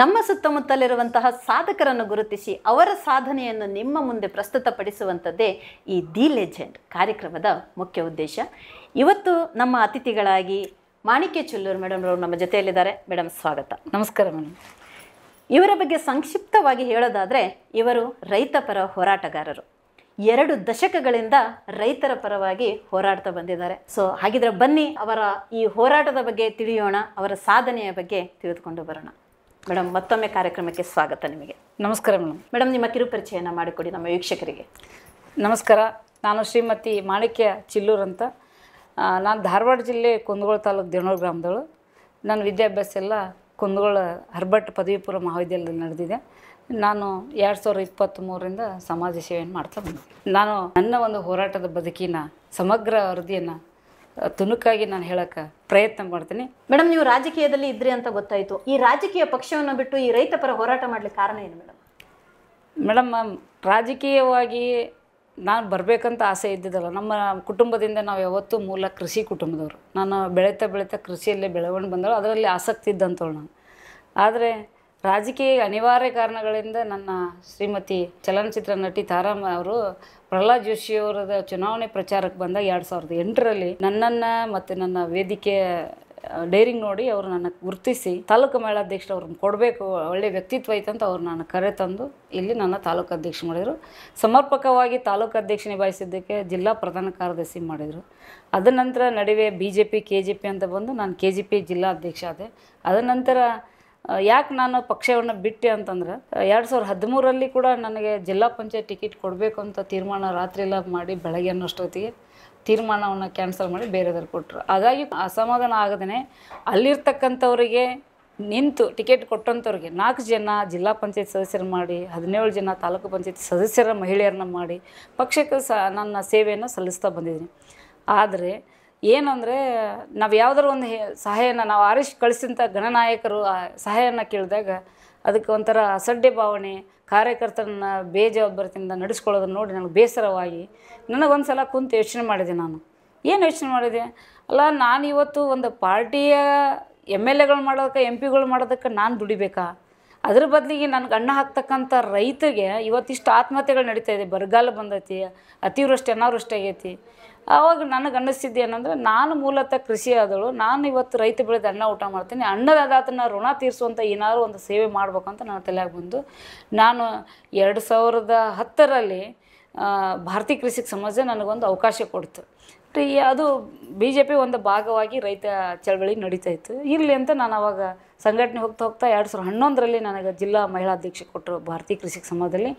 ನಮ್ಮ ಸುತ್ತಮುತ್ತಲಿರುವಂತಹ ಸಾಧಕರನ್ನು ಗುರುತಿಸಿ ಅವರ ಸಾಧನೆಯನ್ನು ನಿಮ್ಮ ಮುಂದೆ ಪ್ರಸ್ತುತಪಡಿಸುವಂಥದ್ದೇ ಈ ದಿ ಲೆಜೆಂಡ್ ಕಾರ್ಯಕ್ರಮದ ಮುಖ್ಯ ಉದ್ದೇಶ ಇವತ್ತು ನಮ್ಮ ಅತಿಥಿಗಳಾಗಿ ಮಾಣಿಕ್ಯ ಚುಲ್ಲೂರು ಮೇಡಮ್ ಅವರು ನಮ್ಮ ಜೊತೆಯಲ್ಲಿದ್ದಾರೆ ಮೇಡಮ್ ಸ್ವಾಗತ ನಮಸ್ಕಾರ ಮೇಡಮ್ ಇವರ ಬಗ್ಗೆ ಸಂಕ್ಷಿಪ್ತವಾಗಿ ಹೇಳೋದಾದರೆ ಇವರು ರೈತ ಪರ ಹೋರಾಟಗಾರರು ಎರಡು ದಶಕಗಳಿಂದ ರೈತರ ಪರವಾಗಿ ಹೋರಾಡ್ತಾ ಬಂದಿದ್ದಾರೆ ಸೊ ಹಾಗಿದ್ರೆ ಬನ್ನಿ ಅವರ ಈ ಹೋರಾಟದ ಬಗ್ಗೆ ತಿಳಿಯೋಣ ಅವರ ಸಾಧನೆಯ ಬಗ್ಗೆ ತಿಳಿದುಕೊಂಡು ಬರೋಣ ಮೇಡಮ್ ಮತ್ತೊಮ್ಮೆ ಕಾರ್ಯಕ್ರಮಕ್ಕೆ ಸ್ವಾಗತ ನಿಮಗೆ ನಮಸ್ಕಾರ ಮೇಡಮ್ ಮೇಡಮ್ ನಿಮ್ಮ ಕಿರುಪರಿಚಯನ ಮಾಡಿಕೊಡಿ ನಮ್ಮ ವೀಕ್ಷಕರಿಗೆ ನಮಸ್ಕಾರ ನಾನು ಶ್ರೀಮತಿ ಮಾಣಿಕ್ಯ ಚಿಲ್ಲೂರ್ ಅಂತ ನಾನು ಧಾರವಾಡ ಜಿಲ್ಲೆ ಕುಂದಗೋಳ ತಾಲೂಕು ದೇಣೂರು ಗ್ರಾಮದವಳು ನನ್ನ ವಿದ್ಯಾಭ್ಯಾಸ ಎಲ್ಲ ಕುಂದಗೋಳ ಹರ್ಬಟ್ ಪದವಿಪುರ ಮಹಾವಿದ್ಯಾಲಯದಲ್ಲಿ ನಡೆದಿದೆ ನಾನು ಎರಡು ಸಾವಿರದ ಮೂರರಿಂದ ಸಮಾಜ ಸೇವೆಯನ್ನು ಮಾಡ್ತಾ ಬಂದೆ ನಾನು ನನ್ನ ಒಂದು ಹೋರಾಟದ ಬದುಕಿನ ಸಮಗ್ರ ವರದಿಯನ್ನು ತುಣುಕಾಗಿ ನಾನು ಹೇಳೋಕೆ ಪ್ರಯತ್ನ ಮಾಡ್ತೀನಿ ಮೇಡಮ್ ನೀವು ರಾಜಕೀಯದಲ್ಲಿ ಇದ್ರಿ ಅಂತ ಗೊತ್ತಾಯಿತು ಈ ರಾಜಕೀಯ ಪಕ್ಷವನ್ನು ಬಿಟ್ಟು ಈ ರೈತ ಪರ ಹೋರಾಟ ಮಾಡಲಿಕ್ಕೆ ಕಾರಣ ಏನು ಮೇಡಮ್ ಮೇಡಮ್ ರಾಜಕೀಯವಾಗಿ ನಾನು ಬರಬೇಕಂತ ಆಸೆ ಇದ್ದಿದ್ದಲ್ಲ ನಮ್ಮ ಕುಟುಂಬದಿಂದ ನಾವು ಯಾವತ್ತೂ ಮೂಲ ಕೃಷಿ ಕುಟುಂಬದವರು ನಾನು ಬೆಳೀತಾ ಬೆಳೀತಾ ಕೃಷಿಯಲ್ಲೇ ಬೆಳವಣಿಗೆ ಬಂದಳು ಅದರಲ್ಲಿ ಆಸಕ್ತಿ ಇದ್ದಂಥವಳು ನಾನು ಆದರೆ ರಾಜಕೀಯ ಅನಿವಾರ್ಯ ಕಾರಣಗಳಿಂದ ನನ್ನ ಶ್ರೀಮತಿ ಚಲನಚಿತ್ರ ನಟಿ ತಾರಾಮ ಅವರು ಪ್ರಹ್ಲಾದ್ ಜೋಶಿಯವರದ ಚುನಾವಣೆ ಪ್ರಚಾರಕ್ಕೆ ಬಂದಾಗ ಎರಡು ಸಾವಿರದ ಎಂಟರಲ್ಲಿ ನನ್ನನ್ನು ಮತ್ತು ನನ್ನ ವೇದಿಕೆ ಡೈರಿಂಗ್ ನೋಡಿ ಅವರು ನನ್ನ ಗುರುತಿಸಿ ತಾಲೂಕು ಮೇಳಾಧ್ಯಕ್ಷರು ಅವ್ರನ್ನ ಕೊಡಬೇಕು ಒಳ್ಳೆಯ ವ್ಯಕ್ತಿತ್ವ ಅಂತ ಅವ್ರು ನಾನು ಕರೆ ತಂದು ಇಲ್ಲಿ ನನ್ನ ತಾಲೂಕು ಅಧ್ಯಕ್ಷ ಮಾಡಿದರು ಸಮರ್ಪಕವಾಗಿ ತಾಲೂಕು ಅಧ್ಯಕ್ಷ ನಿಭಾಯಿಸಿದ್ದಕ್ಕೆ ಜಿಲ್ಲಾ ಪ್ರಧಾನ ಕಾರ್ಯದರ್ಶಿ ಮಾಡಿದರು ಅದ ನಂತರ ನಡುವೆ B J P K J P ಅಂತ ಬಂದು ನಾನು ಕೆ ಜೆ ಪಿ ಜಿಲ್ಲಾ ಅಧ್ಯಕ್ಷ ಆದೆ ಅದ ನಂತರ ಯಾಕೆ ನಾನು ಪಕ್ಷವನ್ನು ಬಿಟ್ಟೆ ಅಂತಂದ್ರೆ ಎರಡು ಸಾವಿರದ ಹದಿಮೂರಲ್ಲಿ ಕೂಡ ನನಗೆ ಜಿಲ್ಲಾ ಪಂಚಾಯತ್ ಟಿಕೆಟ್ ಕೊಡಬೇಕು ಅಂತ ತೀರ್ಮಾನ ರಾತ್ರಿಲ್ಲ ಮಾಡಿ ಬೆಳಗ್ಗೆ ಅನ್ನೋಷ್ಟೊತ್ತಿಗೆ ತೀರ್ಮಾನವನ್ನು ಕ್ಯಾನ್ಸಲ್ ಮಾಡಿ ಬೇರೆದವ್ರು ಕೊಟ್ಟರು ಹಾಗಾಗಿ ಅಸಮಾಧಾನ ಆಗದೇ ಅಲ್ಲಿರ್ತಕ್ಕಂಥವ್ರಿಗೆ ನಿಂತು ಟಿಕೆಟ್ ಕೊಟ್ಟಂಥವ್ರಿಗೆ ನಾಲ್ಕು ಜನ ಜಿಲ್ಲಾ ಪಂಚಾಯತ್ ಸದಸ್ಯರು ಮಾಡಿ ಹದಿನೇಳು ಜನ ತಾಲೂಕು ಪಂಚಾಯತ್ ಸದಸ್ಯರ ಮಹಿಳೆಯರನ್ನ ಮಾಡಿ ಪಕ್ಷಕ್ಕೆ ಸ ನನ್ನ ಸೇವೆಯನ್ನು ಸಲ್ಲಿಸ್ತಾ ಬಂದಿದ್ದೀನಿ ಆದರೆ ಏನಂದರೆ ನಾವು ಯಾವುದಾದ್ರು ಒಂದು ಸಹಾಯನ ನಾವು ಆರಿಸ್ ಕಳಿಸಿದಂಥ ಗಣನಾಯಕರು ಸಹಾಯನ ಕೇಳಿದಾಗ ಅದಕ್ಕೆ ಒಂಥರ ಅಸಡ್ಡೆ ಭಾವನೆ ಕಾರ್ಯಕರ್ತರನ್ನ ಬೇಜವಾಬ್ದಾರಿಯಿಂದ ನಡೆಸ್ಕೊಳ್ಳೋದನ್ನು ನೋಡಿ ನನಗೆ ಬೇಸರವಾಗಿ ನನಗೊಂದು ಸಲ ಕುಂತು ಯೋಚನೆ ಮಾಡಿದೆ ನಾನು ಏನು ಯೋಚನೆ ಮಾಡಿದೆ ಅಲ್ಲ ನಾನು ಇವತ್ತು ಒಂದು ಪಾರ್ಟಿಯ ಎಮ್ ಎಲ್ ಎಗಳು ಮಾಡೋದಕ್ಕೆ ಎಂ ಪಿಗಳು ಮಾಡೋದಕ್ಕೆ ನಾನು ದುಡಿಬೇಕಾ ಅದ್ರ ಬದಲಿಗೆ ನನಗೆ ಅಣ್ಣ ಹಾಕ್ತಕ್ಕಂಥ ರೈತರಿಗೆ ಇವತ್ತಿಷ್ಟು ಆತ್ಮಹತ್ಯೆಗಳು ನಡೀತಾ ಇದೆ ಬರಗಾಲ ಬಂದೈತಿ ಅತಿವೃಷ್ಟಿ ಅನಾವೃಷ್ಟಿ ಆಗೈತಿ ಆವಾಗ ನನಗೆ ಅನ್ನಿಸ್ತಿದ್ದೆ ಏನಂದ್ರೆ ನಾನು ಮೂಲತಃ ಕೃಷಿ ಆದಳು ನಾನು ಇವತ್ತು ರೈತ ಬೆಳೆದ ಅನ್ನ ಊಟ ಮಾಡ್ತೀನಿ ಅದನ್ನು ಋಣ ತೀರಿಸುವಂಥ ಏನಾದರೂ ಒಂದು ಸೇವೆ ಮಾಡ್ಬೇಕಂತ ನನ್ನ ತಲೆಯಾಗಿ ಬಂದು ನಾನು ಎರಡು ಸಾವಿರದ ಹತ್ತರಲ್ಲಿ ಭಾರತೀಯ ಕೃಷಿಗೆ ಸಮಾಜ ನನಗೊಂದು ಅವಕಾಶ ಕೊಡ್ತು ಅದು ಬಿ ಜೆ ಪಿ ಒಂದು ಭಾಗವಾಗಿ ರೈತ ಚಳವಳಿ ನಡೀತಾ ಇತ್ತು ಇರಲಿ ಅಂತ ನಾನು ಅವಾಗ ಸಂಘಟನೆ ಹೋಗ್ತಾ ಹೋಗ್ತಾ ಎರಡು ಸಾವಿರದ ಹನ್ನೊಂದರಲ್ಲಿ ನನಗೆ ಜಿಲ್ಲಾ ಮಹಿಳಾ ಅಧ್ಯಕ್ಷ ಕೊಟ್ಟರು ಭಾರತೀಯ ಕೃಷಿ ಸಮಾಜದಲ್ಲಿ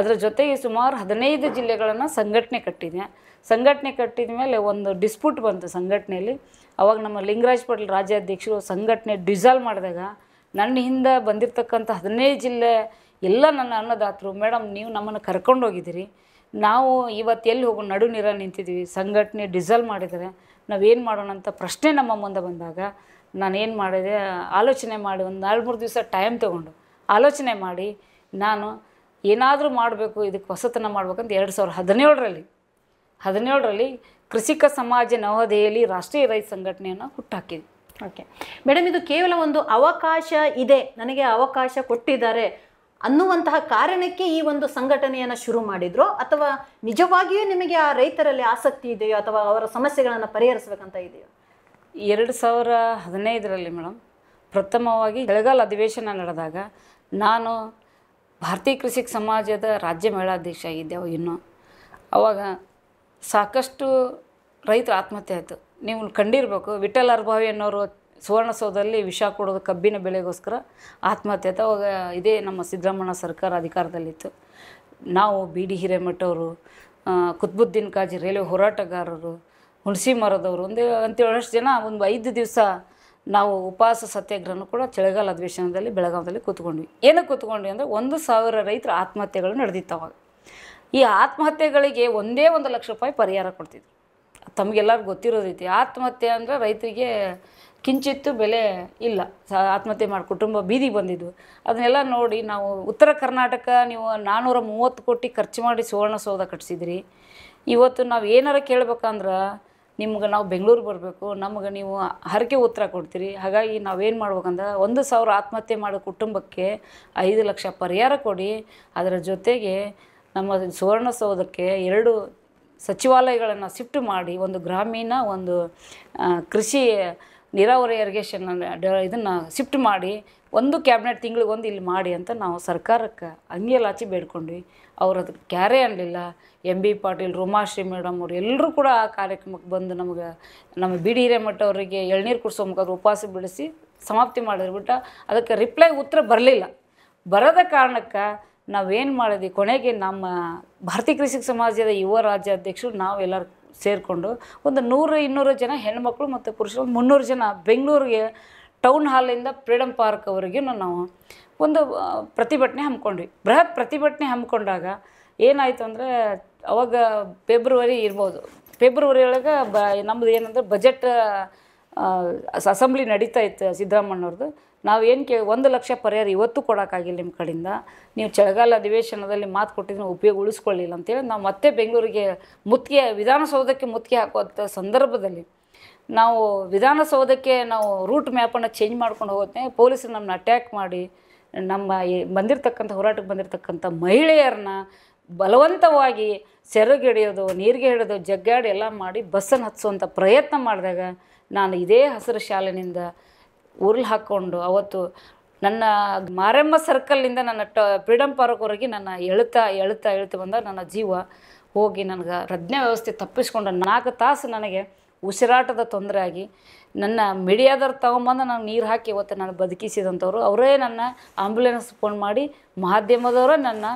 ಅದರ ಜೊತೆಗೆ ಸುಮಾರು ಹದಿನೈದು ಜಿಲ್ಲೆಗಳನ್ನು ಸಂಘಟನೆ ಕಟ್ಟಿದೆ ಸಂಘಟನೆ ಕಟ್ಟಿದ ಮೇಲೆ ಒಂದು ಡಿಸ್ಪ್ಯೂಟ್ ಬಂತು ಸಂಘಟನೆಯಲ್ಲಿ ಅವಾಗ ನಮ್ಮ ಲಿಂಗರಾಜ್ ಪಟೇಲ್ ರಾಜ್ಯಾಧ್ಯಕ್ಷರು ಸಂಘಟನೆ ಡಿಸಾಲ್ವ್ ಮಾಡಿದಾಗ ನನ್ನ ಹಿಂದೆ ಬಂದಿರತಕ್ಕಂಥ ಹದಿನೈದು ಜಿಲ್ಲೆ ಎಲ್ಲ ನನ್ನ ಅನ್ನದಾತರು ಮೇಡಮ್ ನೀವು ನಮ್ಮನ್ನು ಕರ್ಕೊಂಡು ಹೋಗಿದ್ದೀರಿ ನಾವು ಇವತ್ತು ಎಲ್ಲಿ ಹೋಗೋ ನಡು ನೀರಲ್ಲಿ ನಿಂತಿದ್ದೀವಿ ಸಂಘಟನೆ ಡಿಸಲ್ ಮಾಡಿದರೆ ನಾವೇನು ಮಾಡೋಣ ಅಂತ ಪ್ರಶ್ನೆ ನಮ್ಮ ಮುಂದೆ ಬಂದಾಗ ನಾನೇನು ಮಾಡಿದೆ ಆಲೋಚನೆ ಮಾಡಿ ಒಂದು ನಾಲ್ಕು ಮೂರು ದಿವಸ ಟೈಮ್ ತೊಗೊಂಡು ಆಲೋಚನೆ ಮಾಡಿ ನಾನು ಏನಾದರೂ ಮಾಡಬೇಕು ಇದಕ್ಕೆ ಹೊಸತನ ಮಾಡ್ಬೇಕಂತ ಎರಡು ಸಾವಿರ ಹದಿನೇಳರಲ್ಲಿ ಹದಿನೇಳರಲ್ಲಿ ಕೃಷಿಕ ಸಮಾಜ ನವದೆಹಲಿ ರಾಷ್ಟ್ರೀಯ ರೈತ ಸಂಘಟನೆಯನ್ನು ಹುಟ್ಟಾಕಿದ್ವಿ ಓಕೆ ಮೇಡಮ್ ಇದು ಕೇವಲ ಒಂದು ಅವಕಾಶ ಇದೆ ನನಗೆ ಅವಕಾಶ ಕೊಟ್ಟಿದ್ದಾರೆ ಅನ್ನುವಂತಹ ಕಾರಣಕ್ಕೆ ಈ ಒಂದು ಸಂಘಟನೆಯನ್ನು ಶುರು ಮಾಡಿದ್ರು ಅಥವಾ ನಿಜವಾಗಿಯೂ ನಿಮಗೆ ಆ ರೈತರಲ್ಲಿ ಆಸಕ್ತಿ ಇದೆಯೋ ಅಥವಾ ಅವರ ಸಮಸ್ಯೆಗಳನ್ನು ಪರಿಹರಿಸಬೇಕಂತ ಇದೆಯೋ ಎರಡು ಸಾವಿರ ಹದಿನೈದರಲ್ಲಿ ಮೇಡಮ್ ಪ್ರಥಮವಾಗಿ ಬೆಳಗಾಲ ಅಧಿವೇಶನ ನಡೆದಾಗ ನಾನು ಭಾರತೀಯ ಕೃಷಿ ಸಮಾಜದ ರಾಜ್ಯ ಮೇಳಾಧ್ಯಕ್ಷ ಆಗಿದ್ದೆ ಇನ್ನೂ ಅವಾಗ ಸಾಕಷ್ಟು ರೈತರ ಆತ್ಮಹತ್ಯೆ ಆಯಿತು ನೀವು ಕಂಡಿರ್ಬೇಕು ವಿಠಲ್ ಅರ್ಭಾವಿ ಅನ್ನೋರು ಸುವರ್ಣಸೌಧದಲ್ಲಿ ವಿಷ ಕೊಡೋದು ಕಬ್ಬಿನ ಬೆಳೆಗೋಸ್ಕರ ಆತ್ಮಹತ್ಯೆ ಅವಾಗ ಇದೇ ನಮ್ಮ ಸಿದ್ದರಾಮಣ್ಣ ಸರ್ಕಾರ ಅಧಿಕಾರದಲ್ಲಿತ್ತು ನಾವು ಬಿ ಡಿ ಹಿರೇಮಠವರು ಕುತ್ಬುದ್ದೀನ್ ಕಾಜಿ ರೈಲ್ವೆ ಹೋರಾಟಗಾರರು ಹುಣಸಿ ಮರದವರು ಒಂದು ಅಂತೇಳಷ್ಟು ಜನ ಒಂದು ಐದು ದಿವಸ ನಾವು ಉಪವಾಸ ಸತ್ಯಾಗ್ರಹನ ಕೂಡ ಚಳಿಗಾಲ ಅಧಿವೇಶನದಲ್ಲಿ ಬೆಳಗಾವದಲ್ಲಿ ಕೂತ್ಕೊಂಡ್ವಿ ಏನಕ್ಕೆ ಕೂತ್ಕೊಂಡ್ವಿ ಅಂದರೆ ಒಂದು ಸಾವಿರ ರೈತರ ಆತ್ಮಹತ್ಯೆಗಳು ನಡೆದಿತ್ತು ಅವಾಗ ಈ ಆತ್ಮಹತ್ಯೆಗಳಿಗೆ ಒಂದೇ ಒಂದು ಲಕ್ಷ ರೂಪಾಯಿ ಪರಿಹಾರ ಕೊಡ್ತಿದ್ರು ತಮಗೆಲ್ಲರಿಗೂ ಗೊತ್ತಿರೋ ರೀತಿ ಆತ್ಮಹತ್ಯೆ ಅಂದರೆ ರೈತರಿಗೆ ಕಿಂಚಿತ್ತು ಬೆಲೆ ಇಲ್ಲ ಸ ಆತ್ಮಹತ್ಯೆ ಮಾಡಿ ಕುಟುಂಬ ಬೀದಿಗೆ ಬಂದಿದ್ದು ಅದನ್ನೆಲ್ಲ ನೋಡಿ ನಾವು ಉತ್ತರ ಕರ್ನಾಟಕ ನೀವು ನಾನ್ನೂರ ಮೂವತ್ತು ಕೋಟಿ ಖರ್ಚು ಮಾಡಿ ಸುವರ್ಣಸೌಧ ಕಟ್ಸಿದ್ರಿ ಇವತ್ತು ನಾವು ಏನಾರ ಕೇಳ್ಬೇಕಂದ್ರೆ ನಿಮ್ಗೆ ನಾವು ಬೆಂಗಳೂರು ಬರಬೇಕು ನಮ್ಗೆ ನೀವು ಹರಕೆ ಉತ್ತರ ಕೊಡ್ತೀರಿ ಹಾಗಾಗಿ ನಾವೇನು ಮಾಡ್ಬೇಕಂದ್ರೆ ಒಂದು ಸಾವಿರ ಆತ್ಮಹತ್ಯೆ ಮಾಡೋ ಕುಟುಂಬಕ್ಕೆ ಐದು ಲಕ್ಷ ಪರಿಹಾರ ಕೊಡಿ ಅದರ ಜೊತೆಗೆ ನಮ್ಮ ಸುವರ್ಣಸೌಧಕ್ಕೆ ಎರಡು ಸಚಿವಾಲಯಗಳನ್ನು ಶಿಫ್ಟ್ ಮಾಡಿ ಒಂದು ಗ್ರಾಮೀಣ ಒಂದು ಕೃಷಿ ನೀರಾವರಿ ಇರಿಗೇಷನ್ ಇದನ್ನು ಶಿಫ್ಟ್ ಮಾಡಿ ಒಂದು ಕ್ಯಾಬಿನೆಟ್ ತಿಂಗಳಿಗೆ ಒಂದು ಇಲ್ಲಿ ಮಾಡಿ ಅಂತ ನಾವು ಸರ್ಕಾರಕ್ಕೆ ಅಂಗಿಯಲಾಚಿ ಬೇಡ್ಕೊಂಡ್ವಿ ಅವ್ರು ಅದಕ್ಕೆ ಕ್ಯಾರೇ ಅನ್ನಲಿಲ್ಲ M B Patil Romashree madam ಅವರು ಎಲ್ಲರೂ ಕೂಡ ಆ ಕಾರ್ಯಕ್ರಮಕ್ಕೆ ಬಂದು ನಮಗೆ ನಮ್ಮ ಬಿ ಡಿ ಹಿರೇಮಠ ಅವರಿಗೆ ಎಳ್ನೀರು ಕುಡಿಸೋ ಮುಖಾಂತರ ಉಪವಾಸ ಬಿಡಿಸಿ ಸಮಾಪ್ತಿ ಮಾಡಿದ್ಬಿಟ್ಟು ಅದಕ್ಕೆ ರಿಪ್ಲೈ ಉತ್ತರ ಬರಲಿಲ್ಲ ಬರದ ಕಾರಣಕ್ಕೆ ನಾವೇನು ಮಾಡಿದ್ವಿ ಕೊನೆಗೆ ನಮ್ಮ ಭಾರತೀಯ ಕೃಷಿ ಸಮಾಜದ ಯುವ ರಾಜ್ಯಾಧ್ಯಕ್ಷರು ನಾವೆಲ್ಲರೂ ಸೇರಿಕೊಂಡು ಒಂದು ನೂರು ಇನ್ನೂರು ಜನ ಹೆಣ್ಮಕ್ಳು ಮತ್ತು ಪುರುಷರು ಮುನ್ನೂರು ಜನ ಬೆಂಗಳೂರಿಗೆ ಟೌನ್ ಹಾಲಿಂದ ಫ್ರೀಡಮ್ ಪಾರ್ಕ್ವರೆಗೂ ನಾವು ಒಂದು ಪ್ರತಿಭಟನೆ ಹಮ್ಮಿಕೊಂಡ್ವಿ ಬೃಹತ್ ಪ್ರತಿಭಟನೆ ಹಮ್ಮಿಕೊಂಡಾಗ ಏನಾಯಿತು ಅಂದರೆ ಅವಾಗ ಫೆಬ್ರವರಿ ಇರ್ಬೋದು ಫೆಬ್ರವರಿ ಒಳಗೆ ಬ ನಮ್ಮದು ಏನಂದ್ರೆ ಬಜೆಟ್ ಅಸೆಂಬ್ಲಿ ನಡೀತಾ ಇತ್ತು ಸಿದ್ದರಾಮಣ್ಣವ್ರದ್ದು ನಾವು ಏನು ಕೇಳಿ ಒಂದು ಲಕ್ಷ ಪರಿಹಾರ ಇವತ್ತು ಕೊಡೋಕ್ಕಾಗಿಲ್ಲ ನಿಮ್ಮ ಕಡೆಯಿಂದ ನೀವು ಚಳಿಗಾಲ ಅಧಿವೇಶನದಲ್ಲಿ ಮಾತು ಕೊಟ್ಟಿದ್ರೆ ಉಪಯೋಗ ಉಳಿಸ್ಕೊಳ್ಳಿಲ್ಲ ಅಂತೇಳಿ ನಾವು ಮತ್ತೆ ಬೆಂಗಳೂರಿಗೆ ಮುತ್ತಿಗೆ ವಿಧಾನಸೌಧಕ್ಕೆ ಮುತ್ತಿಗೆ ಹಾಕುವಂಥ ಸಂದರ್ಭದಲ್ಲಿ ನಾವು ವಿಧಾನಸೌಧಕ್ಕೆ ನಾವು ರೂಟ್ ಮ್ಯಾಪನ್ನು ಚೇಂಜ್ ಮಾಡ್ಕೊಂಡು ಹೋಗುತ್ತೆ ಪೊಲೀಸರು ನಮ್ಮನ್ನ ಅಟ್ಯಾಕ್ ಮಾಡಿ ನಮ್ಮ ಬಂದಿರತಕ್ಕಂಥ ಹೋರಾಟಕ್ಕೆ ಬಂದಿರತಕ್ಕಂಥ ಮಹಿಳೆಯರನ್ನ ಬಲವಂತವಾಗಿ ಸೆರಗಿಡಿಯೋದು ನೀರಿಗೆ ಹಿಡಿದು ಜಗ್ಗಾಡಿ ಎಲ್ಲ ಮಾಡಿ ಬಸ್ಸನ್ನು ಹತ್ಸುವಂಥ ಪ್ರಯತ್ನ ಮಾಡಿದಾಗ ನಾನು ಇದೇ ಹಸಿರು ಶಾಲಿನಿಂದ ಉರುಳು ಹಾಕ್ಕೊಂಡು ಅವತ್ತು ನನ್ನ ಮಾರಮ್ಮ ಸರ್ಕಲ್ಲಿಂದ ನನ್ನ ಟ ಫ್ರೀಡಮ್ ಪಾರ್ಕ್ವರೆಗೆ ನನ್ನ ಎಳುತ್ತಾ ಎಳ್ತಾ ಎಳುತ್ತಾ ಬಂದ ನನ್ನ ಜೀವ ಹೋಗಿ ನನಗೆ ರಜ್ಞ ವ್ಯವಸ್ಥೆ ತಪ್ಪಿಸ್ಕೊಂಡು ನಾಲ್ಕು ತಾಸು ನನಗೆ ಉಸಿರಾಟದ ತೊಂದರೆ ಆಗಿ ನನ್ನ ಮಿಡಿಯಾದವ್ರು ತೊಗೊಂಬಂದು ನಾನು ನೀರು ಹಾಕಿ ಇವತ್ತು ನಾನು ಬದುಕಿಸಿದಂಥವ್ರು ಅವರೇ ನನ್ನ ಆಂಬ್ಯುಲೆನ್ಸ್ ಫೋನ್ ಮಾಡಿ ಮಾಧ್ಯಮದವರೇ ನನ್ನ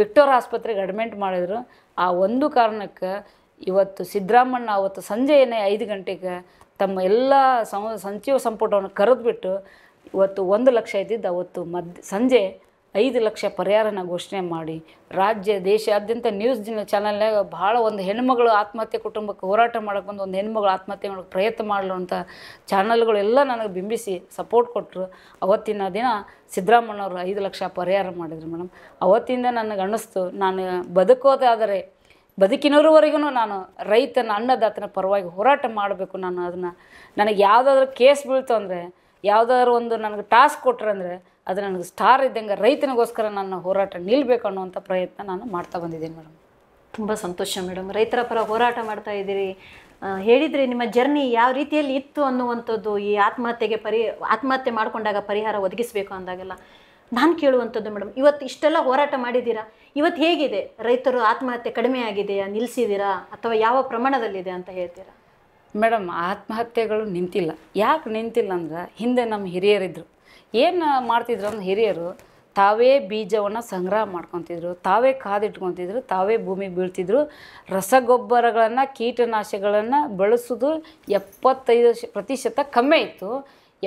ವಿಕ್ಟೋರ್ ಆಸ್ಪತ್ರೆಗೆ ಅಡ್ಮಿಂಟ್ ಮಾಡಿದರು ಆ ಒಂದು ಕಾರಣಕ್ಕೆ ಇವತ್ತು ಸಿದ್ದರಾಮಣ್ಣ ಅವತ್ತು ಸಂಜೆಯೇ ಐದು ಗಂಟೆಗೆ ತಮ್ಮ ಎಲ್ಲ ಸಂ ಸಚಿವ ಸಂಪುಟವನ್ನು ಕರೆದುಬಿಟ್ಟು ಇವತ್ತು ಒಂದು ಲಕ್ಷ ಇದ್ದಿದ್ದು ಅವತ್ತು ಮಧ್ಯ ಸಂಜೆ ಐದು ಲಕ್ಷ ಪರಿಹಾರನ ಘೋಷಣೆ ಮಾಡಿ ರಾಜ್ಯ ದೇಶಾದ್ಯಂತ ನ್ಯೂಸ್ ಚಾನಲ್ನಾಗ ಭಾಳ ಒಂದು ಹೆಣ್ಮಗಳು ಆತ್ಮಹತ್ಯೆ ಕುಟುಂಬಕ್ಕೆ ಹೋರಾಟ ಮಾಡೋಕೆ ಬಂದು ಒಂದು ಹೆಣ್ಮಗಳು ಆತ್ಮಹತ್ಯೆ ಮಾಡೋಕ್ಕೆ ಪ್ರಯತ್ನ ಮಾಡಲುವಂಥ ಚಾನಲ್ಗಳೆಲ್ಲ ನನಗೆ ಬಿಂಬಿಸಿ ಸಪೋರ್ಟ್ ಕೊಟ್ಟರು ಅವತ್ತಿನ ದಿನ ಸಿದ್ದರಾಮಣ್ಣವರು ಐದು ಲಕ್ಷ ಪರಿಹಾರ ಮಾಡಿದರು ಮೇಡಮ್ ಅವತ್ತಿಂದ ನನಗೆ ಅನ್ನಿಸ್ತು ನಾನು ಬದುಕೋದಾದರೆ ಬದುಕಿನವರವರೆಗೂ ನಾನು ರೈತನ ಅನ್ನದಾತನ ಪರವಾಗಿ ಹೋರಾಟ ಮಾಡಬೇಕು ನಾನು ಅದನ್ನು ನನಗೆ ಯಾವುದಾದ್ರೂ ಕೇಸ್ ಬೀಳ್ತು ಅಂದರೆ ಯಾವುದಾದ್ರು ಒಂದು ನನಗೆ ಟಾಸ್ಕ್ ಕೊಟ್ಟರೆ ಅಂದರೆ ಅದು ನನಗೆ ಸ್ಟಾರ್ ಇದ್ದಂಗೆ ರೈತನಿಗೋಸ್ಕರ ನನ್ನ ಹೋರಾಟ ನಿಲ್ಲಬೇಕು ಅನ್ನುವಂಥ ಪ್ರಯತ್ನ ನಾನು ಮಾಡ್ತಾ ಬಂದಿದ್ದೀನಿ ಮೇಡಮ್ ತುಂಬ ಸಂತೋಷ ಮೇಡಮ್ ರೈತರ ಪರ ಹೋರಾಟ ಮಾಡ್ತಾ ಇದ್ದೀರಿ ಹೇಳಿದರೆ ನಿಮ್ಮ ಜರ್ನಿ ಯಾವ ರೀತಿಯಲ್ಲಿ ಇತ್ತು ಅನ್ನುವಂಥದ್ದು ಈ ಆತ್ಮಹತ್ಯೆಗೆ ಪರಿ ಆತ್ಮಹತ್ಯೆ ಮಾಡಿಕೊಂಡಾಗ ಪರಿಹಾರ ಒದಗಿಸಬೇಕು ಅಂದಾಗೆಲ್ಲ ನಾನು ಕೇಳುವಂಥದ್ದು ಮೇಡಮ್ ಇವತ್ತು ಇಷ್ಟೆಲ್ಲ ಹೋರಾಟ ಮಾಡಿದ್ದೀರಾ ಇವತ್ತು ಹೇಗಿದೆ ರೈತರು ಆತ್ಮಹತ್ಯೆ ಕಡಿಮೆ ಆಗಿದೆಯಾ ನಿಲ್ಲಿಸಿದ್ದೀರಾ ಅಥವಾ ಯಾವ ಪ್ರಮಾಣದಲ್ಲಿದೆ ಅಂತ ಹೇಳ್ತೀರಾ ಮೇಡಮ್ ಆತ್ಮಹತ್ಯೆಗಳು ನಿಂತಿಲ್ಲ ಯಾಕೆ ನಿಂತಿಲ್ಲ ಅಂದ್ರೆ ಹಿಂದೆ ನಮ್ಮ ಹಿರಿಯರಿದ್ದರು ಏನು ಮಾಡ್ತಿದ್ರು ಅಂದ್ರೆ ಹಿರಿಯರು ತಾವೇ ಬೀಜವನ್ನು ಸಂಗ್ರಹ ಮಾಡ್ಕೊತಿದ್ರು ತಾವೇ ಕಾದಿಟ್ಕೊತಿದ್ರು ತಾವೇ ಭೂಮಿ ಬೀಳ್ತಿದ್ರು ರಸಗೊಬ್ಬರಗಳನ್ನು ಕೀಟನಾಶಗಳನ್ನು ಬಳಸೋದು ಎಪ್ಪತ್ತೈದು ಪ್ರತಿಶತ ಕಮ್ಮಿ ಇತ್ತು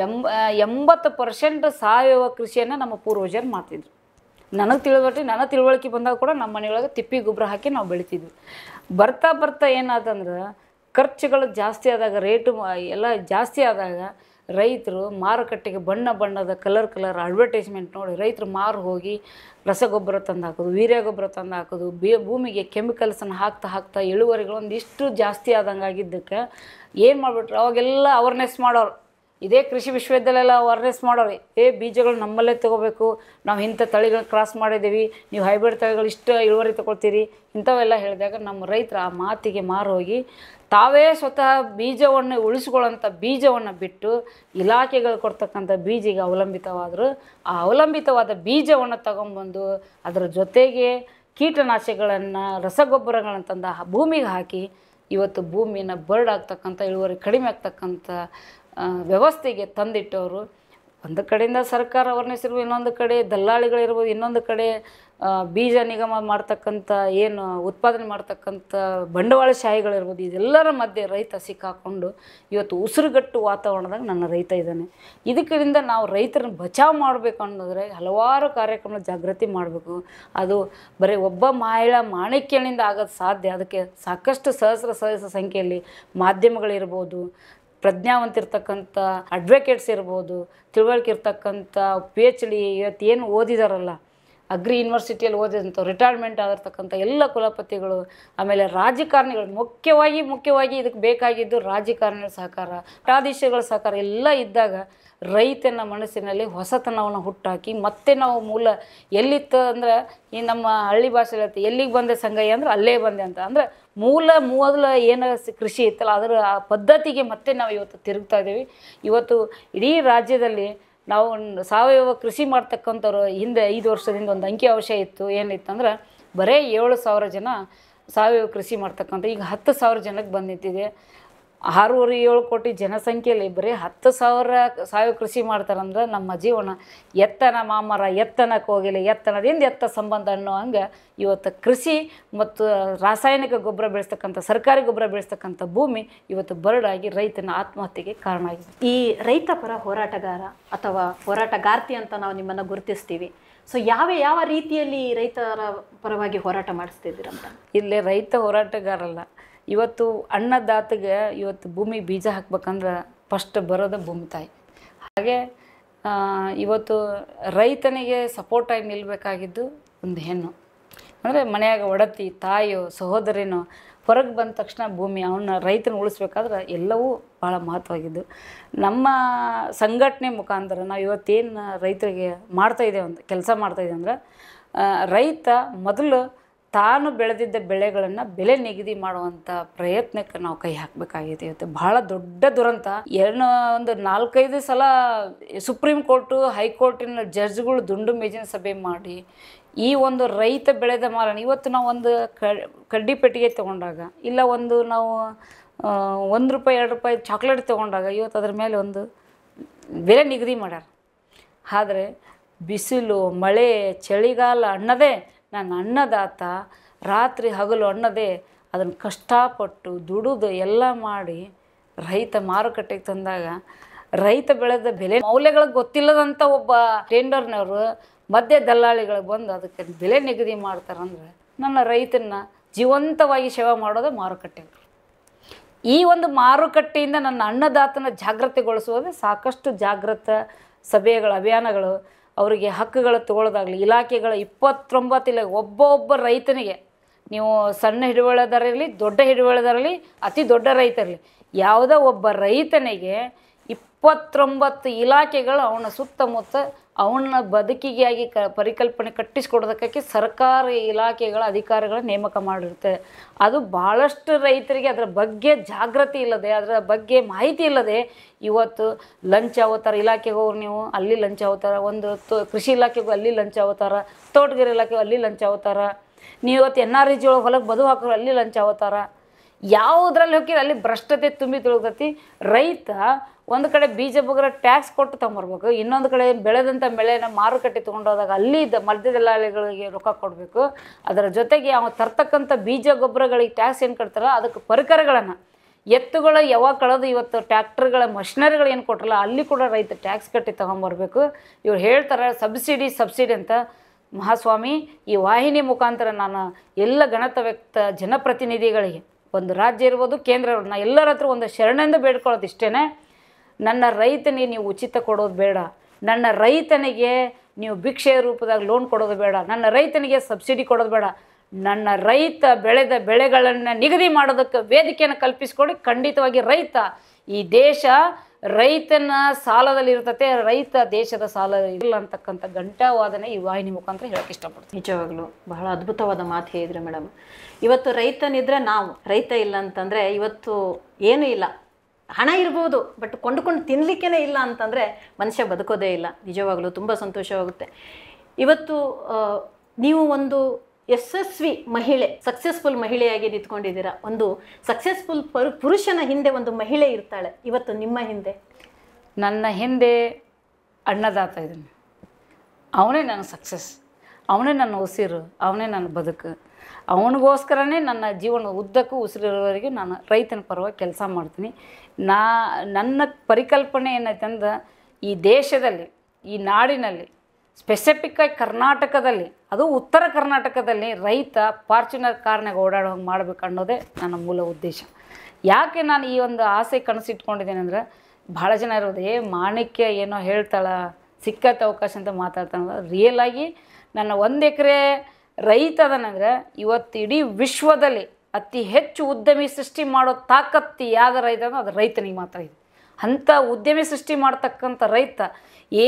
ಎಂಬ ಎಂಬತ್ತು ಪರ್ಸೆಂಟ್ ಸಾವಯವ ಕೃಷಿಯನ್ನು ನಮ್ಮ ಪೂರ್ವಜರು ಮಾಡ್ತಿದ್ರು ನನಗೆ ತಿಳಿದ್ರಿ ನನ್ನ ತಿಳುವಳಿಕೆ ಬಂದಾಗ ಕೂಡ ನಮ್ಮ ಮನೆಯೊಳಗೆ ತಿಪ್ಪಿ ಗೊಬ್ಬರ ಹಾಕಿ ನಾವು ಬೆಳಿತಿದ್ವಿ ಬರ್ತಾ ಬರ್ತಾ ಏನಾದಂದ್ರೆ ಖರ್ಚುಗಳು ಜಾಸ್ತಿ ಆದಾಗ ರೇಟು ಎಲ್ಲ ಜಾಸ್ತಿ ಆದಾಗ ರೈತರು ಮಾರುಕಟ್ಟೆಗೆ ಬಣ್ಣ ಬಣ್ಣದ ಕಲರ್ ಕಲರ್ ಅಡ್ವರ್ಟೈಸ್ಮೆಂಟ್ ನೋಡಿ ರೈತರು ಮಾರು ಹೋಗಿ ರಸಗೊಬ್ಬರ ತಂದು ಹಾಕೋದು ವೀರ್ಯ ಗೊಬ್ಬರ ತಂದು ಹಾಕೋದು ಬಿ ಭೂಮಿಗೆ ಕೆಮಿಕಲ್ಸನ್ನು ಹಾಕ್ತಾ ಹಾಕ್ತಾ ಇಳುವರಿಗಳು ಒಂದಿಷ್ಟು ಜಾಸ್ತಿ ಆದಂಗೆ ಆಗಿದ್ದಕ್ಕೆ ಏನು ಮಾಡಿಬಿಟ್ರು ಅವಾಗೆಲ್ಲ ಅವೇರ್ನೆಸ್ ಮಾಡೋರು ಇದೇ ಕೃಷಿ ವಿಶ್ವವಿದ್ಯಾಲಯ ಅವೇರ್ನೆಸ್ ಮಾಡೋರು ಏ ಬೀಜಗಳು ನಮ್ಮಲ್ಲೇ ತೊಗೋಬೇಕು ನಾವು ಇಂಥ ತಳಿಗಳು ಕ್ರಾಸ್ ಮಾಡಿದ್ದೀವಿ ನೀವು ಹೈಬ್ರಿಡ್ ತಳಿಗಳು ಇಷ್ಟು ಇಳುವರಿ ತೊಗೊಳ್ತೀರಿ ಇಂಥವೆಲ್ಲ ಹೇಳಿದಾಗ ನಮ್ಮ ರೈತರು ಆ ಮಾತಿಗೆ ಮಾರು ಹೋಗಿ ತಾವೇ ಸ್ವತಃ ಬೀಜವನ್ನು ಉಳಿಸ್ಕೊಳ್ಳೋಂಥ ಬೀಜವನ್ನು ಬಿಟ್ಟು ಇಲಾಖೆಗಳು ಕೊಡ್ತಕ್ಕಂಥ ಬೀಜಿಗೆ ಅವಲಂಬಿತವಾದರು ಆ ಅವಲಂಬಿತವಾದ ಬೀಜವನ್ನು ತಗೊಂಬಂದು ಅದರ ಜೊತೆಗೆ ಕೀಟನಾಶಕಗಳನ್ನು ರಸಗೊಬ್ಬರಗಳನ್ನು ತಂದು ಭೂಮಿಗೆ ಹಾಕಿ ಇವತ್ತು ಭೂಮಿನ ಬರ್ಡ್ ಆಗ್ತಕ್ಕಂಥ ಇಳುವರಿ ಕಡಿಮೆ ಆಗ್ತಕ್ಕಂಥ ವ್ಯವಸ್ಥೆಗೆ ತಂದಿಟ್ಟವರು ಒಂದು ಕಡೆಯಿಂದ ಸರ್ಕಾರ ವರ್ಣಿಸಿರುವ ಇನ್ನೊಂದು ಕಡೆ ದಲ್ಲಾಳಿಗಳಿರ್ಬೋದು ಇನ್ನೊಂದು ಕಡೆ ಬೀಜ ನಿಗಮ ಮಾಡ್ತಕ್ಕಂಥ ಏನು ಉತ್ಪಾದನೆ ಮಾಡ್ತಕ್ಕಂಥ ಶಾಹಿಗಳಿರ್ಬೋದು ಇದೆಲ್ಲರ ಮಧ್ಯೆ ರೈತ ಸಿಕ್ಕಾಕೊಂಡು ಇವತ್ತು ಉಸಿರುಗಟ್ಟು ವಾತಾವರಣದಾಗ ನನ್ನ ರೈತ ಇದ್ದಾನೆ ಇದಕ್ಕರಿಂದ ನಾವು ರೈತರನ್ನ ಬಚಾವ್ ಮಾಡಬೇಕು ಅನ್ನೋದ್ರೆ ಹಲವಾರು ಕಾರ್ಯಕ್ರಮ ಜಾಗೃತಿ ಮಾಡಬೇಕು ಅದು ಬರೀ ಒಬ್ಬ ಮಹಿಳಾ ಮಾಣಿಕ್ಯನಿಂದ ಆಗೋದು ಸಾಧ್ಯ ಅದಕ್ಕೆ ಸಾಕಷ್ಟು ಸಹಸ್ರ ಸಹಸ್ರ ಸಂಖ್ಯೆಯಲ್ಲಿ ಮಾಧ್ಯಮಗಳಿರ್ಬೋದು ಪ್ರಜ್ಞಾವಂತಿರ್ತಕ್ಕಂಥ ಅಡ್ವೊಕೇಟ್ಸ್ ಇರ್ಬೋದು ತಿಳುವಳಿಕೆ ಇರ್ತಕ್ಕಂಥ ಪಿ ಎಚ್ ಡಿ ಇವತ್ತು ಏನು ಓದಿದಾರಲ್ಲ ಅಗ್ರಿ ಯೂನಿವರ್ಸಿಟಿಯಲ್ಲಿ ಓದಿದಂಥ ರಿಟೈರ್ಮೆಂಟ್ ಆಗಿರ್ತಕ್ಕಂಥ ಎಲ್ಲ ಕುಲಪತಿಗಳು ಆಮೇಲೆ ರಾಜಕಾರಣಿಗಳು ಮುಖ್ಯವಾಗಿ ಮುಖ್ಯವಾಗಿ ಇದಕ್ಕೆ ಬೇಕಾಗಿದ್ದು ರಾಜಕಾರಣಿಗಳ ಸಹಕಾರ ಪ್ರಾದೇಶಿಕಗಳ ಸಹಕಾರ ಎಲ್ಲ ಇದ್ದಾಗ ರೈತನ ಮನಸ್ಸಿನಲ್ಲಿ ಹೊಸತನವನ್ನು ಹುಟ್ಟಾಕಿ ಮತ್ತೆ ನಾವು ಮೂಲ ಎಲ್ಲಿತ್ತು ಅಂದ್ರೆ ಈ ನಮ್ಮ ಹಳ್ಳಿ ಭಾಷೆಯಲ್ಲಿ ಎಲ್ಲಿಗೆ ಬಂದೆ ಸಂಗಯ್ಯ ಅಂದ್ರೆ ಅಲ್ಲೇ ಬಂದೆ ಅಂತ ಅಂದರೆ ಮೂಲ ಮೂಲ ಏನು ಕೃಷಿ ಇತ್ತಲ್ಲ ಅದರ ಆ ಪದ್ಧತಿಗೆ ಮತ್ತೆ ನಾವು ಇವತ್ತು ತಿರುಗ್ತಾ ಇದ್ದೀವಿ ಇವತ್ತು ಇಡೀ ರಾಜ್ಯದಲ್ಲಿ ನಾವು ಸಾವಯವ ಕೃಷಿ ಮಾಡ್ತಕ್ಕಂಥವ್ರು ಹಿಂದೆ ಐದು ವರ್ಷದಿಂದ ಒಂದು ಅಂಕಿ ಅಂಶ ಇತ್ತು ಏನಿತ್ತಂದ್ರೆ ಬರೇ ಏಳು ಸಾವಿರ ಜನ ಸಾವಯವ ಕೃಷಿ ಮಾಡ್ತಕ್ಕಂಥ ಈಗ ಹತ್ತು ಸಾವಿರ ಜನಕ್ಕೆ ಬಂದಿದ್ದಿದೆ ಆರೂವರೆ ಏಳು ಕೋಟಿ ಜನಸಂಖ್ಯೆಯಲ್ಲಿ ಬರೀ ಹತ್ತು ಸಾವಿರ ಸಾವಿರ ಕೃಷಿ ಮಾಡ್ತಾರಂದ್ರೆ ನಮ್ಮ ಜೀವನ ಎತ್ತನ ಮಾಮರ ಎತ್ತನ ಕೋಗಿಲೆ ಎತ್ತನದಿಂದ ಎತ್ತ ಸಂಬಂಧ ಅನ್ನೋ ಹಂಗೆ ಇವತ್ತು ಕೃಷಿ ಮತ್ತು ರಾಸಾಯನಿಕ ಗೊಬ್ಬರ ಬೆಳೆಸ್ತಕ್ಕಂಥ ಸರ್ಕಾರಿ ಗೊಬ್ಬರ ಬೆಳೆಸ್ತಕ್ಕಂಥ ಭೂಮಿ ಇವತ್ತು ಬರಡಾಗಿ ರೈತನ ಆತ್ಮಹತ್ಯೆಗೆ ಕಾರಣ ಆಗಿದೆ ಈ ರೈತ ಪರ ಹೋರಾಟಗಾರ ಅಥವಾ ಹೋರಾಟಗಾರ್ತಿ ಅಂತ ನಾವು ನಿಮ್ಮನ್ನು ಗುರುತಿಸ್ತೀವಿ ಸೊ ಯಾವ ಯಾವ ರೀತಿಯಲ್ಲಿ ರೈತರ ಪರವಾಗಿ ಹೋರಾಟ ಮಾಡಿಸ್ತಿದ್ದೀರಂತ ಇಲ್ಲೇ ರೈತ ಹೋರಾಟಗಾರಲ್ಲ ಇವತ್ತು ಅನ್ನದಾತಗೆ ಇವತ್ತು ಭೂಮಿ ಬೀಜ ಹಾಕ್ಬೇಕಂದ್ರೆ ಫಸ್ಟ್ ಬರೋದು ಭೂಮಿ ತಾಯಿ ಹಾಗೆ ಇವತ್ತು ರೈತನಿಗೆ ಸಪೋರ್ಟಾಗಿ ನಿಲ್ಲಬೇಕಾಗಿದ್ದು ಒಂದು ಹೆಣ್ಣು ಅಂದರೆ ಮನೆಯಾಗ ಒಡತಿ ತಾಯಿಯೋ ಸಹೋದರಿನೋ ಹೊರಗೆ ಬಂದ ತಕ್ಷಣ ಭೂಮಿ ಅವನ್ನ ರೈತನ ಉಳಿಸ್ಬೇಕಾದ್ರೆ ಎಲ್ಲವೂ ಭಾಳ ಮಹತ್ವವಾಗಿದ್ದು ನಮ್ಮ ಸಂಘಟನೆ ಮುಖಾಂತರ ನಾವು ಇವತ್ತೇನು ರೈತರಿಗೆ ಮಾಡ್ತಾಯಿದ್ದೇವೆ ಅಂತ ಕೆಲಸ ಮಾಡ್ತಾಯಿದ್ದೆ ಅಂದ್ರೆ ರೈತ ಮೊದಲು ತಾನು ಬೆಳೆದಿದ್ದ ಬೆಳೆಗಳನ್ನು ಬೆಲೆ ನಿಗದಿ ಮಾಡುವಂಥ ಪ್ರಯತ್ನಕ್ಕೆ ನಾವು ಕೈ ಹಾಕಬೇಕಾಗಿದೆ ಇವತ್ತು ಬಹಳ ದೊಡ್ಡ ದುರಂತ ಎರಡು ಒಂದು ನಾಲ್ಕೈದು ಸಲ ಸುಪ್ರೀಂ ಕೋರ್ಟು ಹೈಕೋರ್ಟಿನ ಜಡ್ಜ್ಗಳು ದುಂಡು ಮೇಜಿನ ಸಭೆ ಮಾಡಿ ಈ ಒಂದು ರೈತ ಬೆಳೆದ ಮಾರಣ ಇವತ್ತು ನಾವು ಒಂದು ಕಡ್ಡಿ ಪೆಟ್ಟಿಗೆ ತಗೊಂಡಾಗ ಇಲ್ಲ ಒಂದು ನಾವು ಒಂದು ರೂಪಾಯಿ ಎರಡು ರೂಪಾಯಿ ಚಾಕ್ಲೇಟ್ ತೊಗೊಂಡಾಗ ಇವತ್ತು ಅದ್ರ ಮೇಲೆ ಒಂದು ಬೆಲೆ ನಿಗದಿ ಮಾಡ್ಯಾರ ಆದರೆ ಬಿಸಿಲು ಮಳೆ ಚಳಿಗಾಲ ಅನ್ನದೇ ನನ್ನ ಅನ್ನದಾತ ರಾತ್ರಿ ಹಗಲು ಅನ್ನದೇ ಅದನ್ನು ಕಷ್ಟಪಟ್ಟು ದುಡಿದು ಎಲ್ಲ ಮಾಡಿ ರೈತ ಮಾರುಕಟ್ಟೆಗೆ ತಂದಾಗ ರೈತ ಬೆಳೆದ ಬೆಲೆ ಮೌಲ್ಯಗಳಿಗೆ ಗೊತ್ತಿಲ್ಲದಂಥ ಒಬ್ಬ ಟೆಂಡರ್ನವರು ಮಧ್ಯ ದಲ್ಲಾಳಿಗಳು ಬಂದು ಅದಕ್ಕೆ ಬೆಲೆ ನಿಗದಿ ಮಾಡ್ತಾರಂದ್ರೆ ನನ್ನ ರೈತನ ಜೀವಂತವಾಗಿ ಸೇವೆ ಮಾಡೋದು ಮಾರುಕಟ್ಟೆ ಈ ಒಂದು ಮಾರುಕಟ್ಟೆಯಿಂದ ನನ್ನ ಅನ್ನದಾತನ ಜಾಗ್ರತೆಗೊಳಿಸುವುದೇ ಸಾಕಷ್ಟು ಜಾಗೃತ ಸಭೆಗಳು ಅಭಿಯಾನಗಳು ಅವರಿಗೆ ಹಕ್ಕುಗಳು ತೊಗೊಳ್ಳೋದಾಗಲಿ ಇಲಾಖೆಗಳ ಇಪ್ಪತ್ತೊಂಬತ್ತು ಇಲಾಖೆ ಒಬ್ಬ ಒಬ್ಬ ರೈತನಿಗೆ ನೀವು ಸಣ್ಣ ಹಿಡುವಳದಾರಲಿ ದೊಡ್ಡ ಹಿಡುವಳದಾರಲಿ ಅತಿ ದೊಡ್ಡ ರೈತರಲ್ಲಿ ಯಾವುದೋ ಒಬ್ಬ ರೈತನಿಗೆ ಇಪ್ಪತ್ತೊಂಬತ್ತು ಇಲಾಖೆಗಳು ಅವನ ಸುತ್ತಮುತ್ತ ಅವನ ಬದುಕಿಗೆ ಆಗಿ ಕ ಪರಿಕಲ್ಪನೆ ಕಟ್ಟಿಸ್ಕೊಡೋದಕ್ಕೆ ಸರ್ಕಾರಿ ಇಲಾಖೆಗಳ ಅಧಿಕಾರಿಗಳ ನೇಮಕ ಮಾಡಿರುತ್ತೆ ಅದು ಭಾಳಷ್ಟು ರೈತರಿಗೆ ಅದರ ಬಗ್ಗೆ ಜಾಗೃತಿ ಇಲ್ಲದೆ ಅದರ ಬಗ್ಗೆ ಮಾಹಿತಿ ಇಲ್ಲದೆ ಇವತ್ತು ಲಂಚ ಅವತಾರ ಇಲಾಖೆಗೆ ಹೋಗಿ ನೀವು ಅಲ್ಲಿ ಲಂಚ್ ಅವತಾರ ಒಂದು ಕೃಷಿ ಇಲಾಖೆಗೂ ಅಲ್ಲಿ ಲಂಚ ಅವತಾರ ತೋಟಗಾರಿ ಇಲಾಖೆಗೂ ಅಲ್ಲಿ ಲಂಚ ಅವತಾರ ನೀವು ಇವತ್ತು ಎನ್ ಆರ್ ಇ ಒಳಗೆ ಹೊಲಕ್ಕೆ ಬದು ಹಾಕೋರು ಅಲ್ಲಿ ಲಂಚ ಅವತಾರ ಯಾವುದ್ರಲ್ಲಿ ಹೋಗಿ ಅಲ್ಲಿ ಭ್ರಷ್ಟತೆ ತುಂಬಿ ತೊಳಗತಿ ರೈತ ಒಂದು ಕಡೆ ಬೀಜ ಬಗ್ಗರ ಟ್ಯಾಕ್ಸ್ ಕೊಟ್ಟು ತೊಗೊಂಬರ್ಬೇಕು ಇನ್ನೊಂದು ಕಡೆ ಬೆಳೆದಂಥ ಬೆಳೆನ ಮಾರುಕಟ್ಟೆ ತೊಗೊಂಡೋದಾಗ ಅಲ್ಲಿ ಮದ್ಯ ದಲ್ಲಾಳಿಗಳಿಗೆ ರೊಕ್ಕ ಕೊಡಬೇಕು ಅದರ ಜೊತೆಗೆ ಅವ್ನು ತರ್ತಕ್ಕಂಥ ಬೀಜ ಗೊಬ್ಬರಗಳಿಗೆ ಟ್ಯಾಕ್ಸ್ ಏನು ಕಟ್ತಾರೋ ಅದಕ್ಕೆ ಪರಿಕರಗಳನ್ನು ಎತ್ತುಗಳು ಯಾವಾಗ ಕಳೆದು ಇವತ್ತು ಟ್ಯಾಕ್ಟರ್ಗಳ ಮಷಿನರಿಗಳು ಏನು ಕೊಟ್ಟರಲ್ಲ ಅಲ್ಲಿ ಕೂಡ ರೈತ ಟ್ಯಾಕ್ಸ್ ಕಟ್ಟಿ ತೊಗೊಂಬರ್ಬೇಕು ಇವ್ರು ಹೇಳ್ತಾರೆ ಸಬ್ಸಿಡಿ ಸಬ್ಸಿಡಿ ಅಂತ ಮಹಾಸ್ವಾಮಿ ಈ ವಾಹಿನಿ ಮುಖಾಂತರ ನಾನು ಎಲ್ಲ ಗಣತ ವ್ಯಕ್ತ ಜನಪ್ರತಿನಿಧಿಗಳಿಗೆ ಒಂದು ರಾಜ್ಯ ಇರ್ಬೋದು ಕೇಂದ್ರ ಇರ್ಬೋದು ನಾನು ಎಲ್ಲರ ಹತ್ರ ಒಂದು ಶರಣೆಂದು ಬೇಡ್ಕೊಳ್ಳೋದು ಇಷ್ಟೇ ನನ್ನ ರೈತನಿಗೆ ನೀವು ಉಚಿತ ಕೊಡೋದು ಬೇಡ ನನ್ನ ರೈತನಿಗೆ ನೀವು ಭಿಕ್ಷೆ ರೂಪದಾಗ ಲೋನ್ ಕೊಡೋದು ಬೇಡ ನನ್ನ ರೈತನಿಗೆ ಸಬ್ಸಿಡಿ ಕೊಡೋದು ಬೇಡ ನನ್ನ ರೈತ ಬೆಳೆದ ಬೆಳೆಗಳನ್ನು ನಿಗದಿ ಮಾಡೋದಕ್ಕೆ ವೇದಿಕೆಯನ್ನು ಕಲ್ಪಿಸ್ಕೊಡಿ ಖಂಡಿತವಾಗಿ ರೈತ ಈ ದೇಶ ರೈತನ ಸಾಲದಲ್ಲಿ ಇರ್ತತೆ ರೈತ ದೇಶದ ಸಾಲ ಇಲ್ಲ ಅಂತಕ್ಕಂಥ ಗಂಟಾವಾದನೆ ಈ ವಾಹಿನಿ ಮುಖಾಂತರ ಹೇಳಕ್ಕೆ ಇಷ್ಟಪಡ್ತೀನಿ ನಿಜವಾಗ್ಲೂ ಬಹಳ ಅದ್ಭುತವಾದ ಮಾತು ಹೇಳಿದ್ರಿ ಮೇಡಮ್ ಇವತ್ತು ರೈತನಿದ್ರೆ ನಾವು ರೈತ ಇಲ್ಲ ಅಂತಂದರೆ ಇವತ್ತು ಏನೂ ಇಲ್ಲ ಹಣ ಇರ್ಬೋದು ಬಟ್ ಕೊಂಡುಕೊಂಡು ತಿನ್ನಲಿಕ್ಕೇ ಇಲ್ಲ ಅಂತಂದರೆ ಮನುಷ್ಯ ಬದುಕೋದೇ ಇಲ್ಲ ನಿಜವಾಗಲೂ ತುಂಬ ಸಂತೋಷವಾಗುತ್ತೆ ಇವತ್ತು ನೀವು ಒಂದು ಯಶಸ್ವಿ ಮಹಿಳೆ ಸಕ್ಸಸ್ಫುಲ್ ಮಹಿಳೆಯಾಗಿ ನಿಂತ್ಕೊಂಡಿದ್ದೀರಾ ಒಂದು ಸಕ್ಸಸ್ಫುಲ್ ಪರು ಪುರುಷನ ಹಿಂದೆ ಒಂದು ಮಹಿಳೆ ಇರ್ತಾಳೆ ಇವತ್ತು ನಿಮ್ಮ ಹಿಂದೆ ನನ್ನ ಹಿಂದೆ ಅಣ್ಣದಾತ ಇದ್ದಾನೆ ಅವನೇ ನನ್ನ ಸಕ್ಸಸ್ ಅವನೇ ನನ್ನ ಉಸಿರು ಅವನೇ ನನ್ನ ಬದುಕು ಅವನಿಗೋಸ್ಕರನೇ ನನ್ನ ಜೀವನ ಉದ್ದಕ್ಕೂ ಉಸಿರಿರೋವರೆಗೂ ನಾನು ರೈತನ ಪರವಾಗಿ ಕೆಲಸ ಮಾಡ್ತೀನಿ ನಾ ನನ್ನ ಪರಿಕಲ್ಪನೆ ಏನೈತಂದ್ರೆ ಈ ದೇಶದಲ್ಲಿ ಈ ನಾಡಿನಲ್ಲಿ ಸ್ಪೆಸಿಫಿಕ್ಕಾಗಿ ಕರ್ನಾಟಕದಲ್ಲಿ ಅದು ಉತ್ತರ ಕರ್ನಾಟಕದಲ್ಲಿ ರೈತ ಫಾರ್ಚುನರ್ ಕಾರ್ನಾಗ ಓಡಾಡೋ ಹಂಗೆ ಮಾಡ್ಬೇಕು ಅನ್ನೋದೇ ನನ್ನ ಮೂಲ ಉದ್ದೇಶ ಯಾಕೆ ನಾನು ಈ ಒಂದು ಆಸೆ ಕನಸಿಟ್ಕೊಂಡಿದ್ದೇನೆ ಅಂದರೆ ಭಾಳ ಜನ ಇರೋದು ಏ ಮಾಣಿಕ್ಯ ಏನೋ ಹೇಳ್ತಾಳೆ ಸಿಕ್ಕತ್ತೆ ಅವಕಾಶ ಅಂತ ರಿಯಲ್ ಆಗಿ ನನ್ನ ಒಂದು ಎಕರೆ ರೈತ ಅದನಂದ್ರೆ ಇವತ್ತು ಇಡೀ ವಿಶ್ವದಲ್ಲಿ ಅತಿ ಹೆಚ್ಚು ಉದ್ಯಮಿ ಸೃಷ್ಟಿ ಮಾಡೋ ತಾಕತ್ತು ಯಾವ ರೈತ ಅಂದ್ರೆ ಅದು ರೈತನಿಗೆ ಮಾತ್ರ ಇದೆ ಅಂಥ ಉದ್ಯಮಿ ಸೃಷ್ಟಿ ಮಾಡ್ತಕ್ಕಂಥ ರೈತ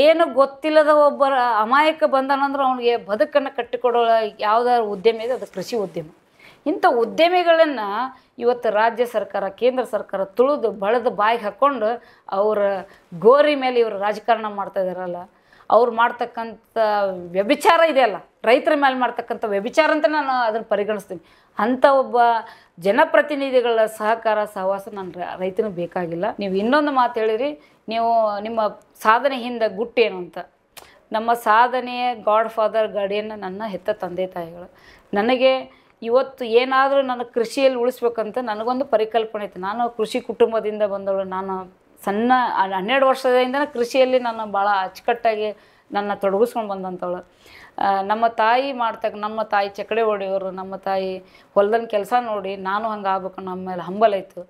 ಏನು ಗೊತ್ತಿಲ್ಲದ ಒಬ್ಬ ಅಮಾಯಕ ಬಂದನಂದ್ರೆ ಅವನಿಗೆ ಬದುಕನ್ನು ಕಟ್ಟಿಕೊಡೋ ಯಾವುದಾದ್ರು ಉದ್ಯಮಿ ಇದೆ ಅದು ಕೃಷಿ ಉದ್ಯಮ ಇಂಥ ಉದ್ಯಮಿಗಳನ್ನು ಇವತ್ತು ರಾಜ್ಯ ಸರ್ಕಾರ ಕೇಂದ್ರ ಸರ್ಕಾರ ತುಳಿದು ಬಳದು ಬಾಯಿ ಹಾಕ್ಕೊಂಡು ಅವರ ಗೋರಿ ಮೇಲೆ ಇವರು ರಾಜಕಾರಣ ಮಾಡ್ತಾ ಇದ್ದಾರಲ್ಲ ಅವ್ರು ಮಾಡ್ತಕ್ಕಂಥ ವ್ಯಭಿಚಾರ ಇದೆಯಲ್ಲ ರೈತರ ಮೇಲೆ ಮಾಡ್ತಕ್ಕಂಥ ವ್ಯಭಿಚಾರ ಅಂತ ನಾನು ಅದನ್ನು ಪರಿಗಣಿಸ್ತೀನಿ ಅಂಥ ಒಬ್ಬ ಜನಪ್ರತಿನಿಧಿಗಳ ಸಹಕಾರ ಸಹವಾಸ ನಾನು ರೈತನಿಗೆ ಬೇಕಾಗಿಲ್ಲ ನೀವು ಇನ್ನೊಂದು ಮಾತು ಹೇಳಿರಿ ನೀವು ನಿಮ್ಮ ಸಾಧನೆ ಹಿಂದೆ ಗುಟ್ಟೇನು ಅಂತ ನಮ್ಮ ಸಾಧನೆಯ ಗಾಡ್ ಫಾದರ್ ಗಾಡಿಯನ್ನು ನನ್ನ ಹೆತ್ತ ತಂದೆ ತಾಯಿಗಳು ನನಗೆ ಇವತ್ತು ಏನಾದರೂ ನನ್ನ ಕೃಷಿಯಲ್ಲಿ ಉಳಿಸ್ಬೇಕಂತ ನನಗೊಂದು ಪರಿಕಲ್ಪನೆ ಐತೆ ನಾನು ಕೃಷಿ ಕುಟುಂಬದಿಂದ ಬಂದವಳು ನಾನು ಸಣ್ಣ ಹನ್ನೆರಡು ವರ್ಷದಿಂದ ಕೃಷಿಯಲ್ಲಿ ನಾನು ಭಾಳ ಅಚ್ಚುಕಟ್ಟಾಗಿ ನನ್ನ ತೊಡಗಿಸ್ಕೊಂಡು ಬಂದಂಥವಳು ನಮ್ಮ ತಾಯಿ ಮಾಡ್ತಕ್ಕ ನಮ್ಮ ತಾಯಿ ಚಕಡೆ ಹೊಡೆಯೋರು ನಮ್ಮ ತಾಯಿ ಹೊಲ್ದನ್ ಕೆಲಸ ನೋಡಿ ನಾನು ಹಂಗೆ ಆಗ್ಬೇಕು ನಮ್ಮ ಮೇಲೆ ಆಯಿತು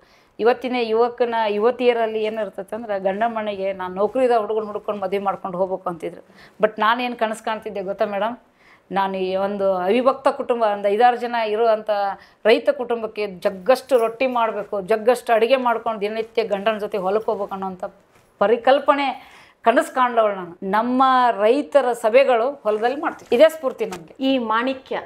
ಇವತ್ತಿನ ಯುವಕನ ಯುವತಿಯರಲ್ಲಿ ಏನಿರ್ತೈತೆ ಅಂದ್ರೆ ಗಂಡ ಮನೆಗೆ ನಾನು ನೌಕರಿದ ಹುಡುಗನ ಹುಡ್ಕೊಂಡು ಮದುವೆ ಮಾಡ್ಕೊಂಡು ಹೋಗ್ಬೇಕು ಅಂತಿದ್ರು ಬಟ್ ನಾನೇನು ಕನಸು ಕಾಣ್ತಿದ್ದೆ ಗೊತ್ತಾ ಮೇಡಮ್ ನಾನು ಈ ಒಂದು ಅವಿಭಕ್ತ ಕುಟುಂಬ ಒಂದು ಐದಾರು ಜನ ಇರುವಂಥ ರೈತ ಕುಟುಂಬಕ್ಕೆ ಜಗ್ಗಷ್ಟು ರೊಟ್ಟಿ ಮಾಡಬೇಕು ಜಗ್ಗಷ್ಟು ಅಡುಗೆ ಮಾಡ್ಕೊಂಡು ದಿನನಿತ್ಯ ಗಂಡನ ಜೊತೆ ಹೊಲಕ್ಕೆ ಹೋಗ್ಬೇಕು ಅನ್ನೋಂಥ ಪರಿಕಲ್ಪನೆ ಕನಸು ಕಾಣ್ಲವಳು ನಾನು ನಮ್ಮ ರೈತರ ಸಭೆಗಳು ಹೊಲದಲ್ಲಿ ಮಾಡ್ತೀವಿ ಇದೇ ಸ್ಫೂರ್ತಿ ನಮಗೆ ಈ ಮಾಣಿಕ್ಯ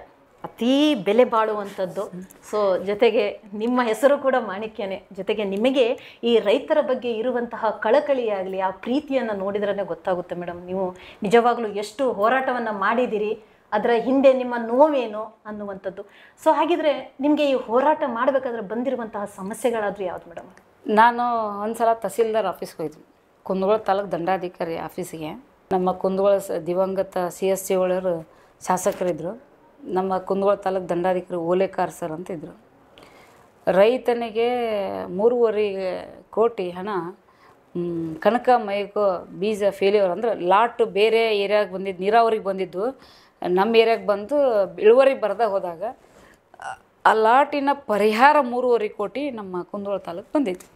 ಅತೀ ಬೆಲೆ ಬಾಳುವಂಥದ್ದು ಸೊ ಜೊತೆಗೆ ನಿಮ್ಮ ಹೆಸರು ಕೂಡ ಮಾಣಿಕ್ಯನೇ ಜೊತೆಗೆ ನಿಮಗೆ ಈ ರೈತರ ಬಗ್ಗೆ ಇರುವಂತಹ ಕಳಕಳಿಯಾಗಲಿ ಆ ಪ್ರೀತಿಯನ್ನು ನೋಡಿದ್ರೇ ಗೊತ್ತಾಗುತ್ತೆ ಮೇಡಮ್ ನೀವು ನಿಜವಾಗ್ಲೂ ಎಷ್ಟು ಹೋರಾಟವನ್ನು ಮಾಡಿದ್ದೀರಿ ಅದರ ಹಿಂದೆ ನಿಮ್ಮ ನೋವೇನು ಅನ್ನುವಂಥದ್ದು ಸೊ ಹಾಗಿದ್ರೆ ನಿಮಗೆ ಈ ಹೋರಾಟ ಮಾಡಬೇಕಾದ್ರೆ ಬಂದಿರುವಂತಹ ಸಮಸ್ಯೆಗಳಾದರೂ ಯಾವ್ದು ಮೇಡಮ್ ನಾನು ಒಂದ್ಸಲ ತಹಸೀಲ್ದಾರ್ ಆಫೀಸ್ಗೆ ಹೋಯ್ತು ಕುಂದಗೋಳ ತಾಲೂಕು ದಂಡಾಧಿಕಾರಿ ಆಫೀಸಿಗೆ ನಮ್ಮ ಕುಂದಗೋಳ ದಿವಂಗತ ಸಿ ಎಸ್ ಸಿ ಒಳರು ಶಾಸಕರಿದ್ದರು ನಮ್ಮ ಕುಂದಗೋಳ ತಾಲೂಕು ದಂಡಾಧಿಕಾರಿ ಓಲೇಕಾರ್ ಸರ್ ಅಂತ ಇದ್ದರು ರೈತನಿಗೆ ಮೂರುವರೆ ಕೋಟಿ ಹಣ ಕನಕ ಮೈಕೋ ಬೀಜ ಫೇಲ್ಯೂರ್ ಅಂದರೆ ಲಾಟು ಬೇರೆ ಏರಿಯಾಗೆ ಬಂದಿದ್ದು ನೀರಾವರಿಗೆ ಬಂದಿದ್ದು ನಮ್ಮ ಏರಿಯಾಗೆ ಬಂದು ಇಳುವರಿ ಬರದೇ ಹೋದಾಗ ಅಲಾಟಿನ ಪರಿಹಾರ ಮೂರುವರೆ ಕೋಟಿ ನಮ್ಮ ಕುಂದೋಳ ತಾಲೂಕು ಬಂದಿತ್ತು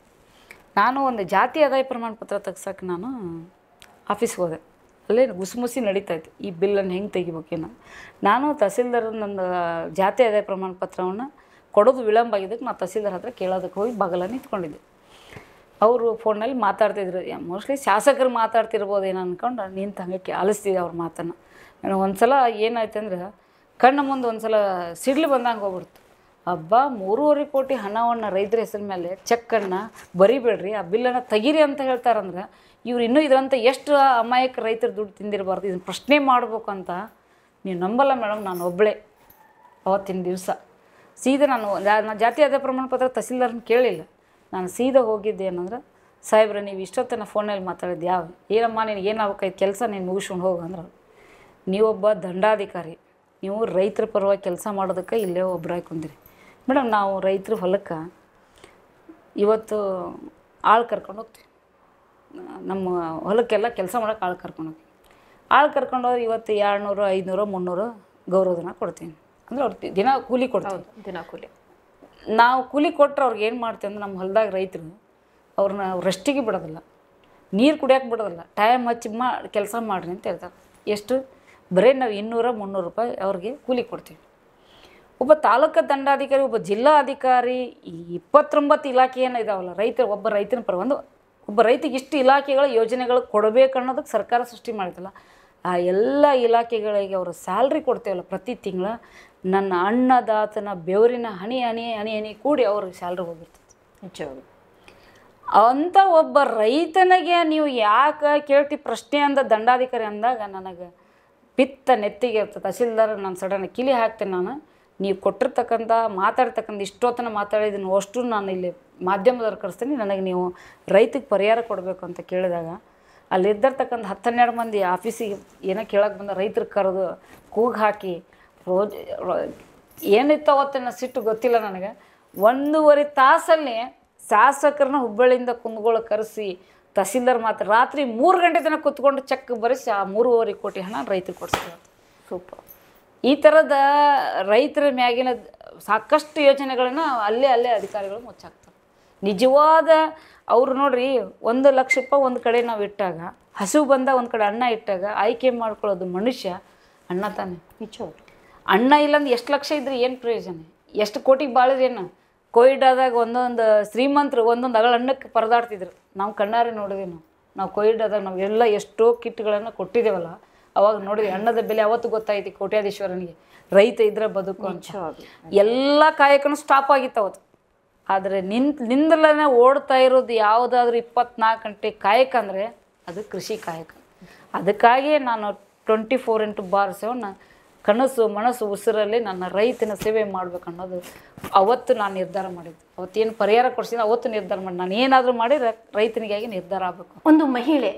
ನಾನು ಒಂದು ಜಾತಿ ಆದಾಯ ಪ್ರಮಾಣ ಪತ್ರ ತೆಗ್ಸೋಕೆ ನಾನು ಆಫೀಸ್ಗೆ ಹೋದೆ ಅಲ್ಲೇ ಗುಸುಮುಸಿ ನಡೀತಾ ಇತ್ತು ಈ ಬಿಲ್ಲನ್ನು ಹೆಂಗೆ ತೆಗಿಬೇಕೇನು ನಾನು ತಹಸೀಲ್ದಾರ ನಂದು ಜಾತಿ ಆದಾಯ ಪ್ರಮಾಣ ಪತ್ರವನ್ನು ಕೊಡೋದು ವಿಳಂಬ ಆಗಿದ್ದಕ್ಕೆ ನಾನು ತಹಸೀಲ್ದಾರ್ ಹತ್ರ ಕೇಳೋದಕ್ಕೆ ಹೋಗಿ ಬಗಲನ್ನು ಇಟ್ಕೊಂಡಿದ್ದೆ ಅವರು ಫೋನಲ್ಲಿ ಮಾತಾಡ್ತಿದ್ರು ಮೋಸ್ಟ್ಲಿ ಶಾಸಕರು ಮಾತಾಡ್ತಿರ್ಬೋದೇನೋ ಅಂದ್ಕೊಂಡು ನಿಂತು ಹಂಗೆ ಕೇಳಿಸ್ತಿದ್ದೆ ಅವ್ರ ಮಾತನ್ನು ನನಗೆ ಒಂದು ಸಲ ಏನಾಯ್ತು ಅಂದ್ರೆ ಕಣ್ಣು ಮುಂದೆ ಒಂದು ಸಲ ಸಿಡ್ಲು ಬಂದಂಗೆ ಹೋಗ್ಬಿಡ್ತು ಹಬ್ಬ ಮೂರುವರೆ ಕೋಟಿ ಹಣವನ್ನು ರೈತರ ಹೆಸರು ಮೇಲೆ ಚೆಕ್ಕನ್ನು ಬರಿಬೇಡ್ರಿ ಆ ಬಿಲ್ಲನ್ನು ತೆಗೀರಿ ಅಂತ ಹೇಳ್ತಾರಂದ್ರೆ ಇವ್ರು ಇನ್ನೂ ಇದರಂತ ಎಷ್ಟು ಅಮಾಯಕ ರೈತರು ದುಡ್ಡು ತಿಂದಿರಬಾರ್ದು ಇದನ್ನು ಪ್ರಶ್ನೆ ಮಾಡಬೇಕು ಅಂತ ನೀವು ನಂಬಲ್ಲ ಮೇಡಮ್ ನಾನು ಒಬ್ಬಳೇ ಅವತ್ತಿನ ದಿವಸ ಸೀದಾ ನಾನು ನಾನು ಜಾತಿ ಅದೇ ಪ್ರಮಾಣ ಪತ್ರ ತಹಸೀಲ್ದಾರ್ನ ಕೇಳಿಲ್ಲ ನಾನು ಸೀದಾ ಹೋಗಿದ್ದೆ ಏನಂದ್ರೆ ಸಾಹೇಬ್ರೆ ನೀವು ಇಷ್ಟೊತ್ತನ ಫೋನಲ್ಲಿ ಮಾತಾಡಿದ್ದು ಯಾವ ಏನಮ್ಮ ನಿನಗೆ ಏನಾಗಬೇಕಾಯ್ತು ಕೆಲಸ ನೀನು ಮುಗಿಸ್ಕೊಂಡು ಹೋಗು ಅಂದ್ರೆ ನೀವೊಬ್ಬ ದಂಡಾಧಿಕಾರಿ ನೀವು ರೈತರ ಪರವಾಗಿ ಕೆಲಸ ಮಾಡೋದಕ್ಕೆ ಇಲ್ಲೇ ಒಬ್ಬರಾಗಿ ಕುಂದಿರಿ ಮೇಡಮ್ ನಾವು ರೈತರ ಹೊಲಕ್ಕೆ ಇವತ್ತು ಆಳು ಕರ್ಕೊಂಡು ಹೋಗ್ತೀವಿ ನಮ್ಮ ಹೊಲಕ್ಕೆಲ್ಲ ಕೆಲಸ ಮಾಡೋಕೆ ಆಳು ಕರ್ಕೊಂಡು ಹೋಗ್ತೀವಿ ಆಳು ಕರ್ಕೊಂಡು ಹೋದ್ರೆ ಇವತ್ತು ಎರಡುನೂರು ಐದುನೂರು ಮುನ್ನೂರು ಗೌರವಧನ ಕೊಡ್ತೀನಿ ಅಂದರೆ ಅವ್ರು ದಿನ ಕೂಲಿ ಕೊಡ್ತೀವಿ ದಿನ ಕೂಲಿ ನಾವು ಕೂಲಿ ಕೊಟ್ಟರೆ ಅವ್ರಿಗೆ ಏನು ಮಾಡ್ತೀವಿ ಅಂದ್ರೆ ನಮ್ಮ ಹೊಲದಾಗ ರೈತರು ಅವ್ರನ್ನ ರಷ್ಟಿಗೆ ಬಿಡೋದಿಲ್ಲ ನೀರು ಕುಡಿಯೋಕೆ ಬಿಡೋದಿಲ್ಲ ಟೈಮ್ ಹಚ್ಚಿ ಮಾ ಕೆಲಸ ಮಾಡಿರಿ ಅಂತ ಹೇಳ್ತಾರೆ ಎಷ್ಟು ಬರೀ ನಾವು ಇನ್ನೂರ ಮುನ್ನೂರು ರೂಪಾಯಿ ಅವ್ರಿಗೆ ಕೂಲಿ ಕೊಡ್ತೀವಿ ಒಬ್ಬ ತಾಲೂಕು ದಂಡಾಧಿಕಾರಿ ಒಬ್ಬ ಜಿಲ್ಲಾ ಅಧಿಕಾರಿ ಈ ಇಪ್ಪತ್ತೊಂಬತ್ತು ಇಲಾಖೆ ಏನು ಇದಾವಲ್ಲ ರೈತರು ಒಬ್ಬ ರೈತನ ಪರ ಒಂದು ಒಬ್ಬ ರೈತಿಗೆ ಇಷ್ಟು ಇಲಾಖೆಗಳ ಯೋಜನೆಗಳು ಕೊಡಬೇಕು ಅನ್ನೋದಕ್ಕೆ ಸರ್ಕಾರ ಸೃಷ್ಟಿ ಮಾಡಿದಲ್ಲ ಆ ಎಲ್ಲ ಇಲಾಖೆಗಳಿಗೆ ಅವರು ಸ್ಯಾಲ್ರಿ ಕೊಡ್ತೇವಲ್ಲ ಪ್ರತಿ ತಿಂಗಳ ನನ್ನ ಅನ್ನದಾತನ ಬೆವರಿನ ಹನಿ ಹನಿ ಹನಿ ಹನಿ ಕೂಡಿ ಅವ್ರಿಗೆ ಸ್ಯಾಲ್ರಿ ಹೋಗಿರ್ತದೆ ನಿಜವಾಗ್ಲು ಅಂಥ ಒಬ್ಬ ರೈತನಿಗೆ ನೀವು ಯಾಕೆ ಕೇಳ್ತಿ ಪ್ರಶ್ನೆ ಅಂದ ದಂಡಾಧಿಕಾರಿ ಅಂದಾಗ ನನಗೆ ಪಿತ್ತ ನೆತ್ತಿಗೆ ಇರ್ತದೆ ತಹಸೀಲ್ದಾರ್ ನಾನು ಸಡನ್ ಕಿಲಿ ಹಾಕ್ತೇನೆ ನಾನು ನೀವು ಕೊಟ್ಟಿರ್ತಕ್ಕಂಥ ಮಾತಾಡ್ತಕ್ಕಂಥ ಇಷ್ಟೊತ್ತನ ಮಾತಾಡಿದ್ದೀನಿ ಅಷ್ಟು ನಾನು ಇಲ್ಲಿ ಮಾಧ್ಯಮದವ್ರು ಕರೆಸ್ತೀನಿ ನನಗೆ ನೀವು ರೈತಕ್ಕೆ ಪರಿಹಾರ ಕೊಡಬೇಕು ಅಂತ ಕೇಳಿದಾಗ ಅಲ್ಲಿದ್ದಿರ್ತಕ್ಕಂಥ ಹತ್ತನ್ನೆರಡು ಮಂದಿ ಆಫೀಸಿಗೆ ಏನೋ ಕೇಳೋಕೆ ಬಂದ ರೈತರು ಕರೆದು ಕೂಗ್ ಹಾಕಿ ರೋಜ್ ಏನಿತ್ತು ಅವತ್ತಿನ ಸಿಟ್ಟು ಗೊತ್ತಿಲ್ಲ ನನಗೆ ಒಂದೂವರೆ ತಾಸಲ್ಲಿ ಶಾಸಕರನ್ನ ಹುಬ್ಬಳ್ಳಿಯಿಂದ ಕುಂದ್ಗೋಳ ಕರೆಸಿ ತಹಸೀಲ್ದಾರ್ ಮಾತ್ರ ರಾತ್ರಿ ಮೂರು ಗಂಟೆ ತನಕ ಕೂತ್ಕೊಂಡು ಚೆಕ್ ಬರೆಸಿ ಆ ಮೂರುವರೆ ಕೋಟಿ ಹಣ ರೈತರು ಕೊಡಿಸ್ತಾರೆ ಸೂಪರ್ ಈ ಥರದ ರೈತರ ಮ್ಯಾಗಿನ ಸಾಕಷ್ಟು ಯೋಜನೆಗಳನ್ನು ಅಲ್ಲೇ ಅಲ್ಲೇ ಅಧಿಕಾರಿಗಳು ಮುಚ್ಚಾಕ್ತಾರೆ ನಿಜವಾದ ಅವರು ನೋಡ್ರಿ ಒಂದು ಲಕ್ಷ ರೂಪಾಯಿ ಒಂದು ಕಡೆ ನಾವು ಇಟ್ಟಾಗ ಹಸು ಬಂದ ಒಂದು ಕಡೆ ಅಣ್ಣ ಇಟ್ಟಾಗ ಆಯ್ಕೆ ಮಾಡ್ಕೊಳ್ಳೋದು ಮನುಷ್ಯ ಅಣ್ಣ ತಾನೆ ನಿಜ ಅಣ್ಣ ಇಲ್ಲಾಂದ್ರೆ ಎಷ್ಟು ಲಕ್ಷ ಇದ್ರೆ ಏನು ಪ್ರಯೋಜನ ಎಷ್ಟು ಕೋಟಿಗೆ ಬಾಳಿದ್ರೇನು ಆದಾಗ ಒಂದೊಂದು ಶ್ರೀಮಂತರು ಒಂದೊಂದು ಅಗಳ ಅನ್ನಕ್ಕೆ ಪರದಾಡ್ತಿದ್ರು ನಾವು ಕಣ್ಣಾರೆ ನೋಡಿದ್ವಿ ನಾವು ನಾವು ಎಲ್ಲ ಎಷ್ಟೋ ಕಿಟ್ಗಳನ್ನು ಕೊಟ್ಟಿದ್ದೇವಲ್ಲ ಅವಾಗ ನೋಡಿದ್ವಿ ಅಣ್ಣದ ಬೆಲೆ ಅವತ್ತು ಗೊತ್ತಾಯ್ತು ಕೋಟ್ಯಾಧೀಶ್ವರನಿಗೆ ರೈತ ಇದ್ರೆ ಬದುಕು ಅಂತ ಎಲ್ಲ ಕಾಯಕನೂ ಸ್ಟಾಪ್ ಆಗಿತ್ತು ಅವತ್ತು ಆದರೆ ನಿನ್ ನಿಂದಲೇ ಓಡ್ತಾ ಇರೋದು ಯಾವುದಾದ್ರೂ ಇಪ್ಪತ್ನಾಲ್ಕು ಗಂಟೆ ಕಾಯಕ ಅಂದರೆ ಅದು ಕೃಷಿ ಕಾಯಕ ಅದಕ್ಕಾಗಿಯೇ ನಾನು ಟ್ವೆಂಟಿ ಫೋರ್ ಇಂಟು ಬಾರ್ ಸೆವೆನ್ ಕನಸು ಮನಸ್ಸು ಉಸಿರಲ್ಲಿ ನನ್ನ ರೈತನ ಸೇವೆ ಮಾಡಬೇಕು ಅನ್ನೋದು ಅವತ್ತು ನಾನು ನಿರ್ಧಾರ ಮಾಡಿದ್ದು ಅವತ್ತೇನು ಪರಿಹಾರ ಕೊಡ್ಸಿದ್ರೆ ಅವತ್ತು ನಿರ್ಧಾರ ಮಾಡಿ ನಾನು ಏನಾದರೂ ಮಾಡಿ ರೈತನಿಗಾಗಿ ನಿರ್ಧಾರ ಆಗಬೇಕು ಒಂದು ಮಹಿಳೆ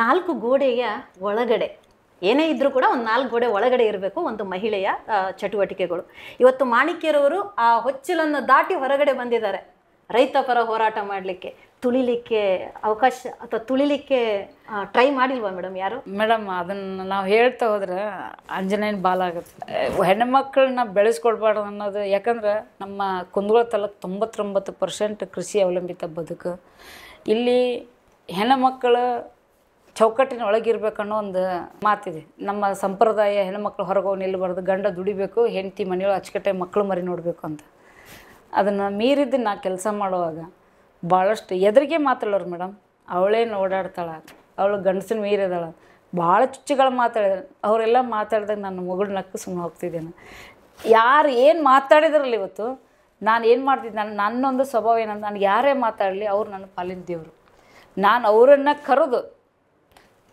ನಾಲ್ಕು ಗೋಡೆಯ ಒಳಗಡೆ ಏನೇ ಇದ್ದರೂ ಕೂಡ ಒಂದು ನಾಲ್ಕು ಗೋಡೆ ಒಳಗಡೆ ಇರಬೇಕು ಒಂದು ಮಹಿಳೆಯ ಚಟುವಟಿಕೆಗಳು ಇವತ್ತು ಮಾಣಿಕ್ಯರವರು ಆ ಹೊಚ್ಚಲನ್ನು ದಾಟಿ ಹೊರಗಡೆ ಬಂದಿದ್ದಾರೆ ರೈತ ಪರ ಹೋರಾಟ ಮಾಡಲಿಕ್ಕೆ ತುಳಿಲಿಕ್ಕೆ ಅವಕಾಶ ಅಥವಾ ತುಳಿಲಿಕ್ಕೆ ಟ್ರೈ ಮಾಡಿಲ್ವಾ ಮೇಡಮ್ ಯಾರು ಮೇಡಮ್ ಅದನ್ನು ನಾವು ಹೇಳ್ತಾ ಹೋದ್ರೆ ಅಂಜನೇಯನ ಬಾಲ ಆಗುತ್ತೆ ಹೆಣ್ಮಕ್ಳನ್ನ ಬೆಳೆಸ್ಕೊಳ್ಬಾರ್ದು ಅನ್ನೋದು ಯಾಕಂದ್ರೆ ನಮ್ಮ ಕುಂದಗೋಳ ತಾಲೂಕು ತೊಂಬತ್ತೊಂಬತ್ತು ಪರ್ಸೆಂಟ್ ಕೃಷಿ ಅವಲಂಬಿತ ಬದುಕು ಇಲ್ಲಿ ಹೆಣ್ಣುಮಕ್ಕಳು ಚೌಕಟ್ಟಿನ ಒಳಗಿರ್ಬೇಕನ್ನೋ ಒಂದು ಮಾತಿದೆ ನಮ್ಮ ಸಂಪ್ರದಾಯ ಹೆಣ್ಮಕ್ಳು ಹೊರಗೆ ನಿಲ್ಲಬಾರ್ದು ಗಂಡ ದುಡಿಬೇಕು ಹೆಂಡತಿ ಮನೆಯೊಳಗೆ ಅಚ್ಚುಕಟ್ಟೆ ಮಕ್ಕಳು ಮರಿ ನೋಡಬೇಕು ಅಂತ ಅದನ್ನು ಮೀರಿದ್ದು ನಾ ಕೆಲಸ ಮಾಡುವಾಗ ಭಾಳಷ್ಟು ಎದುರಿಗೆ ಮಾತಾಡೋರು ಮೇಡಮ್ ಅವಳೇನು ಓಡಾಡ್ತಾಳೆ ಅವಳು ಗಂಡಸಿನ ಮೀರಿದಾಳ ಭಾಳ ಚುಚ್ಚುಗಳು ಮಾತಾಡಿದ್ರು ಅವರೆಲ್ಲ ಮಾತಾಡಿದಾಗ ನನ್ನ ಮಗಳು ನಕ್ಕು ಸುಮ್ಮನೆ ಹೋಗ್ತಿದ್ದೇನೆ ಯಾರು ಏನು ಮಾತಾಡಿದ್ರಲ್ಲ ಇವತ್ತು ನಾನು ಏನು ಮಾಡ್ತಿದ್ದೆ ನಾನು ನನ್ನೊಂದು ಸ್ವಭಾವ ಏನಂದ್ರೆ ನನಗೆ ಯಾರೇ ಮಾತಾಡಲಿ ಅವ್ರು ನನ್ನ ಪಾಲಿನ ದೇವರು ನಾನು ಅವರನ್ನು ಕರೆದು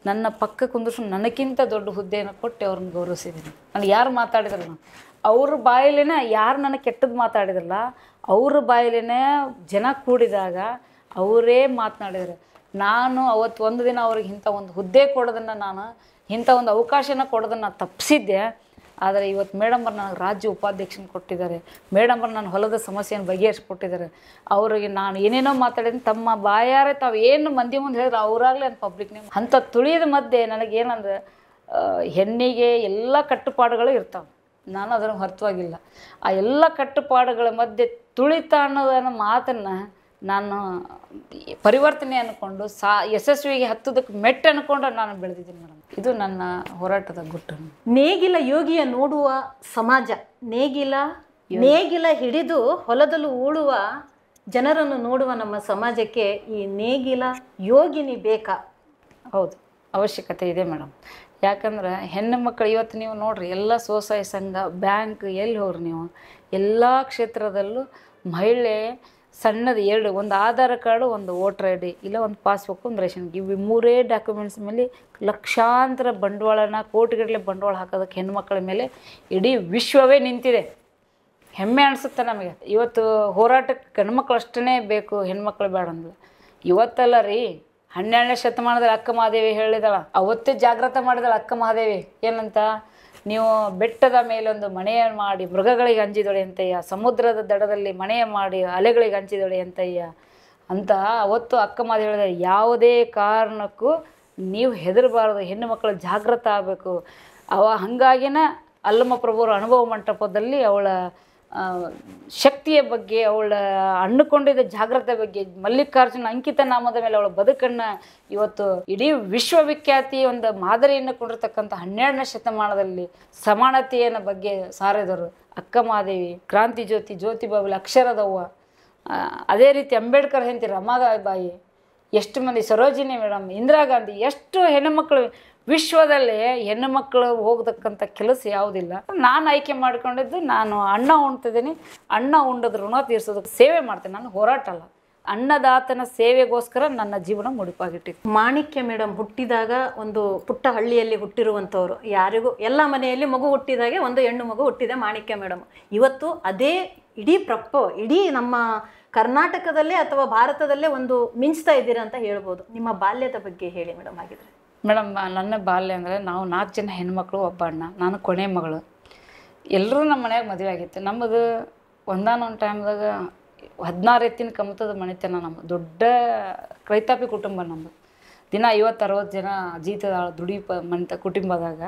ನನ್ನ ಪಕ್ಕ ಕುಂದರ್ಸು ನನಗಿಂತ ದೊಡ್ಡ ಹುದ್ದೆಯನ್ನು ಕೊಟ್ಟು ಅವ್ರನ್ನ ಗೌರವಿಸಿದ್ದೀನಿ ನಾನು ಯಾರು ಮಾತಾಡಿದ್ರಲ್ಲ ಅವ್ರ ಬಾಯಲ್ಲೇ ಯಾರು ನನಗೆ ಕೆಟ್ಟದ್ದು ಮಾತಾಡಿದ್ರಲ್ಲ ಅವ್ರ ಬಾಯಲ್ಲೇ ಜನ ಕೂಡಿದಾಗ ಅವರೇ ಮಾತನಾಡಿದ್ರು ನಾನು ಅವತ್ತು ಒಂದು ದಿನ ಅವ್ರಿಗೆ ಇಂಥ ಒಂದು ಹುದ್ದೆ ಕೊಡೋದನ್ನು ನಾನು ಇಂಥ ಒಂದು ಅವಕಾಶನ ಕೊಡೋದನ್ನು ತಪ್ಪಿಸಿದ್ದೆ ಆದರೆ ಇವತ್ತು ಮೇಡಮ್ರು ನನಗೆ ರಾಜ್ಯ ಉಪಾಧ್ಯಕ್ಷನ ಕೊಟ್ಟಿದ್ದಾರೆ ಮೇಡಮ್ರು ನನ್ನ ಹೊಲದ ಸಮಸ್ಯೆಯನ್ನು ಕೊಟ್ಟಿದ್ದಾರೆ ಅವರಿಗೆ ನಾನು ಏನೇನೋ ಮಾತಾಡಿದ ತಮ್ಮ ಬಾಯಾರೆ ತಾವು ಏನು ಮಂದಿ ಮುಂದೆ ಹೇಳಿದ್ರೆ ಅವರಾಗಲೇ ಪಬ್ಲಿಕ್ ಪಬ್ಲಿಕ್ನೇ ಅಂಥ ತುಳಿದ ಮಧ್ಯೆ ನನಗೇನಂದ್ರೆ ಹೆಣ್ಣಿಗೆ ಎಲ್ಲ ಕಟ್ಟುಪಾಡುಗಳು ಇರ್ತಾವೆ ನಾನು ಅದನ್ನು ಹೊರತುವಾಗಿಲ್ಲ ಆ ಎಲ್ಲ ಕಟ್ಟುಪಾಡುಗಳ ಮಧ್ಯೆ ತುಳಿತ ಅನ್ನೋದನ್ನ ಮಾತನ್ನು ನಾನು ಪರಿವರ್ತನೆ ಅನ್ಕೊಂಡು ಸಾ ಯಶಸ್ವಿಗೆ ಹತ್ತದಕ್ಕೆ ಮೆಟ್ ಅನ್ಕೊಂಡು ನಾನು ಬೆಳೆದಿದ್ದೀನಿ ಮೇಡಮ್ ಇದು ನನ್ನ ಹೋರಾಟದ ಗುಟ್ಟು ನೇಗಿಲ ಯೋಗಿಯ ನೋಡುವ ಸಮಾಜ ನೇಗಿಲ ನೇಗಿಲ ಹಿಡಿದು ಹೊಲದಲ್ಲೂ ಊಳುವ ಜನರನ್ನು ನೋಡುವ ನಮ್ಮ ಸಮಾಜಕ್ಕೆ ಈ ನೇಗಿಲ ಯೋಗಿನಿ ಬೇಕಾ ಹೌದು ಅವಶ್ಯಕತೆ ಇದೆ ಮೇಡಮ್ ಯಾಕಂದ್ರೆ ಹೆಣ್ಣು ಮಕ್ಕಳು ಇವತ್ತು ನೀವು ನೋಡ್ರಿ ಎಲ್ಲ ಸ್ವಸಹಾಯ ಸಂಘ ಬ್ಯಾಂಕ್ ಎಲ್ಲಿ ಹೋಗ್ರಿ ನೀವು ಎಲ್ಲ ಕ್ಷೇತ್ರದಲ್ಲೂ ಮಹಿಳೆ ಸಣ್ಣದು ಎರಡು ಒಂದು ಆಧಾರ್ ಕಾರ್ಡು ಒಂದು ವೋಟರ್ ಐ ಡಿ ಇಲ್ಲ ಒಂದು ಪಾಸ್ಬುಕ್ ಒಂದು ರೇಷನ್ ಇವು ಮೂರೇ ಡಾಕ್ಯುಮೆಂಟ್ಸ್ ಮೇಲೆ ಲಕ್ಷಾಂತರ ಬಂಡವಾಳನ ಕೋಟಿಗಟ್ಟಲೆ ಬಂಡವಾಳ ಹಾಕೋದಕ್ಕೆ ಹೆಣ್ಮಕ್ಳ ಮೇಲೆ ಇಡೀ ವಿಶ್ವವೇ ನಿಂತಿದೆ ಹೆಮ್ಮೆ ಅನಿಸುತ್ತೆ ನಮಗೆ ಇವತ್ತು ಹೋರಾಟಕ್ಕೆ ಗಂಡ್ಮಕ್ಳು ಅಷ್ಟೇ ಬೇಕು ಹೆಣ್ಮಕ್ಳು ಬೇಡ ಇವತ್ತಲ್ಲ ರೀ ಹನ್ನೆರಡನೇ ಶತಮಾನದಲ್ಲಿ ಅಕ್ಕ ಮಹಾದೇವಿ ಹೇಳಿದಳ ಅವತ್ತೇ ಜಾಗ್ರತೆ ಮಾಡಿದಳ ಅಕ್ಕ ಮಹಾದೇವಿ ಏನಂತ ನೀವು ಬೆಟ್ಟದ ಮೇಲೊಂದು ಮನೆಯ ಮಾಡಿ ಮೃಗಗಳಿಗೆ ಅಂತಯ್ಯ ಸಮುದ್ರದ ದಡದಲ್ಲಿ ಮನೆಯ ಮಾಡಿ ಅಲೆಗಳಿಗೆ ಅಂತಯ್ಯ ಅಂತ ಅವತ್ತು ಅಕ್ಕ ಮಾತು ಹೇಳಿದ ಯಾವುದೇ ಕಾರಣಕ್ಕೂ ನೀವು ಹೆದರಬಾರದು ಹೆಣ್ಣು ಮಕ್ಕಳು ಜಾಗೃತ ಆಗಬೇಕು ಅವ ಹಾಗಾಗಿನ ಅಲ್ಲಮ್ಮ ಪ್ರಭುರ ಅನುಭವ ಮಂಟಪದಲ್ಲಿ ಅವಳ ಶಕ್ತಿಯ ಬಗ್ಗೆ ಅವಳ ಅಣ್ಣುಕೊಂಡಿದ್ದ ಜಾಗ್ರತೆ ಬಗ್ಗೆ ಮಲ್ಲಿಕಾರ್ಜುನ ಅಂಕಿತ ನಾಮದ ಮೇಲೆ ಅವಳ ಬದುಕನ್ನು ಇವತ್ತು ಇಡೀ ವಿಶ್ವವಿಖ್ಯಾತಿ ಒಂದು ಮಾದರಿಯನ್ನು ಕೊಂಡಿರತಕ್ಕಂಥ ಹನ್ನೆರಡನೇ ಶತಮಾನದಲ್ಲಿ ಸಮಾನತೆಯನ್ನು ಬಗ್ಗೆ ಸಾರಿದರು ಅಕ್ಕ ಮಾದೇವಿ ಕ್ರಾಂತಿ ಜ್ಯೋತಿ ಜ್ಯೋತಿ ಅಕ್ಷರದವ್ವ ಅದೇ ರೀತಿ ಅಂಬೇಡ್ಕರ್ ಹೆಂಡತಿ ರಮಾಬಾಯಿ ಎಷ್ಟು ಮಂದಿ ಸರೋಜಿನಿ ಮೇಡಮ್ ಇಂದಿರಾ ಗಾಂಧಿ ಎಷ್ಟು ಹೆಣ್ಣುಮಕ್ಕಳು ವಿಶ್ವದಲ್ಲಿ ಹೆಣ್ಣು ಮಕ್ಕಳು ಹೋಗ್ತಕ್ಕಂಥ ಕೆಲಸ ಯಾವುದಿಲ್ಲ ನಾನು ಆಯ್ಕೆ ಮಾಡ್ಕೊಂಡಿದ್ದು ನಾನು ಅಣ್ಣ ಉಣ್ತಿದ್ದೀನಿ ಅಣ್ಣ ಉಂಡದ ಋಣ ತೀರಿಸೋದಕ್ಕೆ ಸೇವೆ ಮಾಡ್ತೇನೆ ನಾನು ಹೋರಾಟ ಅಲ್ಲ ಅನ್ನದಾತನ ಸೇವೆಗೋಸ್ಕರ ನನ್ನ ಜೀವನ ಮುಡಿಪಾಗಿಟ್ಟಿತ್ತು ಮಾಣಿಕ್ಯ ಮೇಡಮ್ ಹುಟ್ಟಿದಾಗ ಒಂದು ಪುಟ್ಟ ಹಳ್ಳಿಯಲ್ಲಿ ಹುಟ್ಟಿರುವಂಥವ್ರು ಯಾರಿಗೂ ಎಲ್ಲ ಮನೆಯಲ್ಲಿ ಮಗು ಹುಟ್ಟಿದಾಗೆ ಒಂದು ಹೆಣ್ಣು ಮಗು ಹುಟ್ಟಿದೆ ಮಾಣಿಕ್ಯ ಮೇಡಮ್ ಇವತ್ತು ಅದೇ ಇಡೀ ಪ್ರಪ್ಪ ಇಡೀ ನಮ್ಮ ಕರ್ನಾಟಕದಲ್ಲೇ ಅಥವಾ ಭಾರತದಲ್ಲೇ ಒಂದು ಮಿಂಚ್ತಾ ಇದ್ದೀರಾ ಅಂತ ಹೇಳ್ಬೋದು ನಿಮ್ಮ ಬಾಲ್ಯದ ಬಗ್ಗೆ ಹೇಳಿ ಮೇಡಮ್ ಹಾಗಿದ್ರೆ ಮೇಡಮ್ ನನ್ನ ಬಾಲ್ಯ ಅಂದರೆ ನಾವು ನಾಲ್ಕು ಜನ ಹೆಣ್ಮಕ್ಳು ಒಬ್ಬ ಅಣ್ಣ ನಾನು ಕೊನೆ ಮಗಳು ಎಲ್ಲರೂ ನಮ್ಮ ಮನೆಯಾಗ ಮದುವೆ ಆಗಿತ್ತು ನಮ್ಮದು ಒಂದಾನೊಂದು ಟೈಮ್ದಾಗ ಹದಿನಾರು ಎತ್ತಿನ ಕಮತದ ಮನೆತನ ನಮ್ಮ ದೊಡ್ಡ ರೈತಾಪಿ ಕುಟುಂಬ ನಮ್ಮದು ದಿನ ಐವತ್ತು ಅರವತ್ತು ಜನ ಜೀತದ ದುಡಿಪ ಮನೆತ ಕುಟುಂಬದಾಗ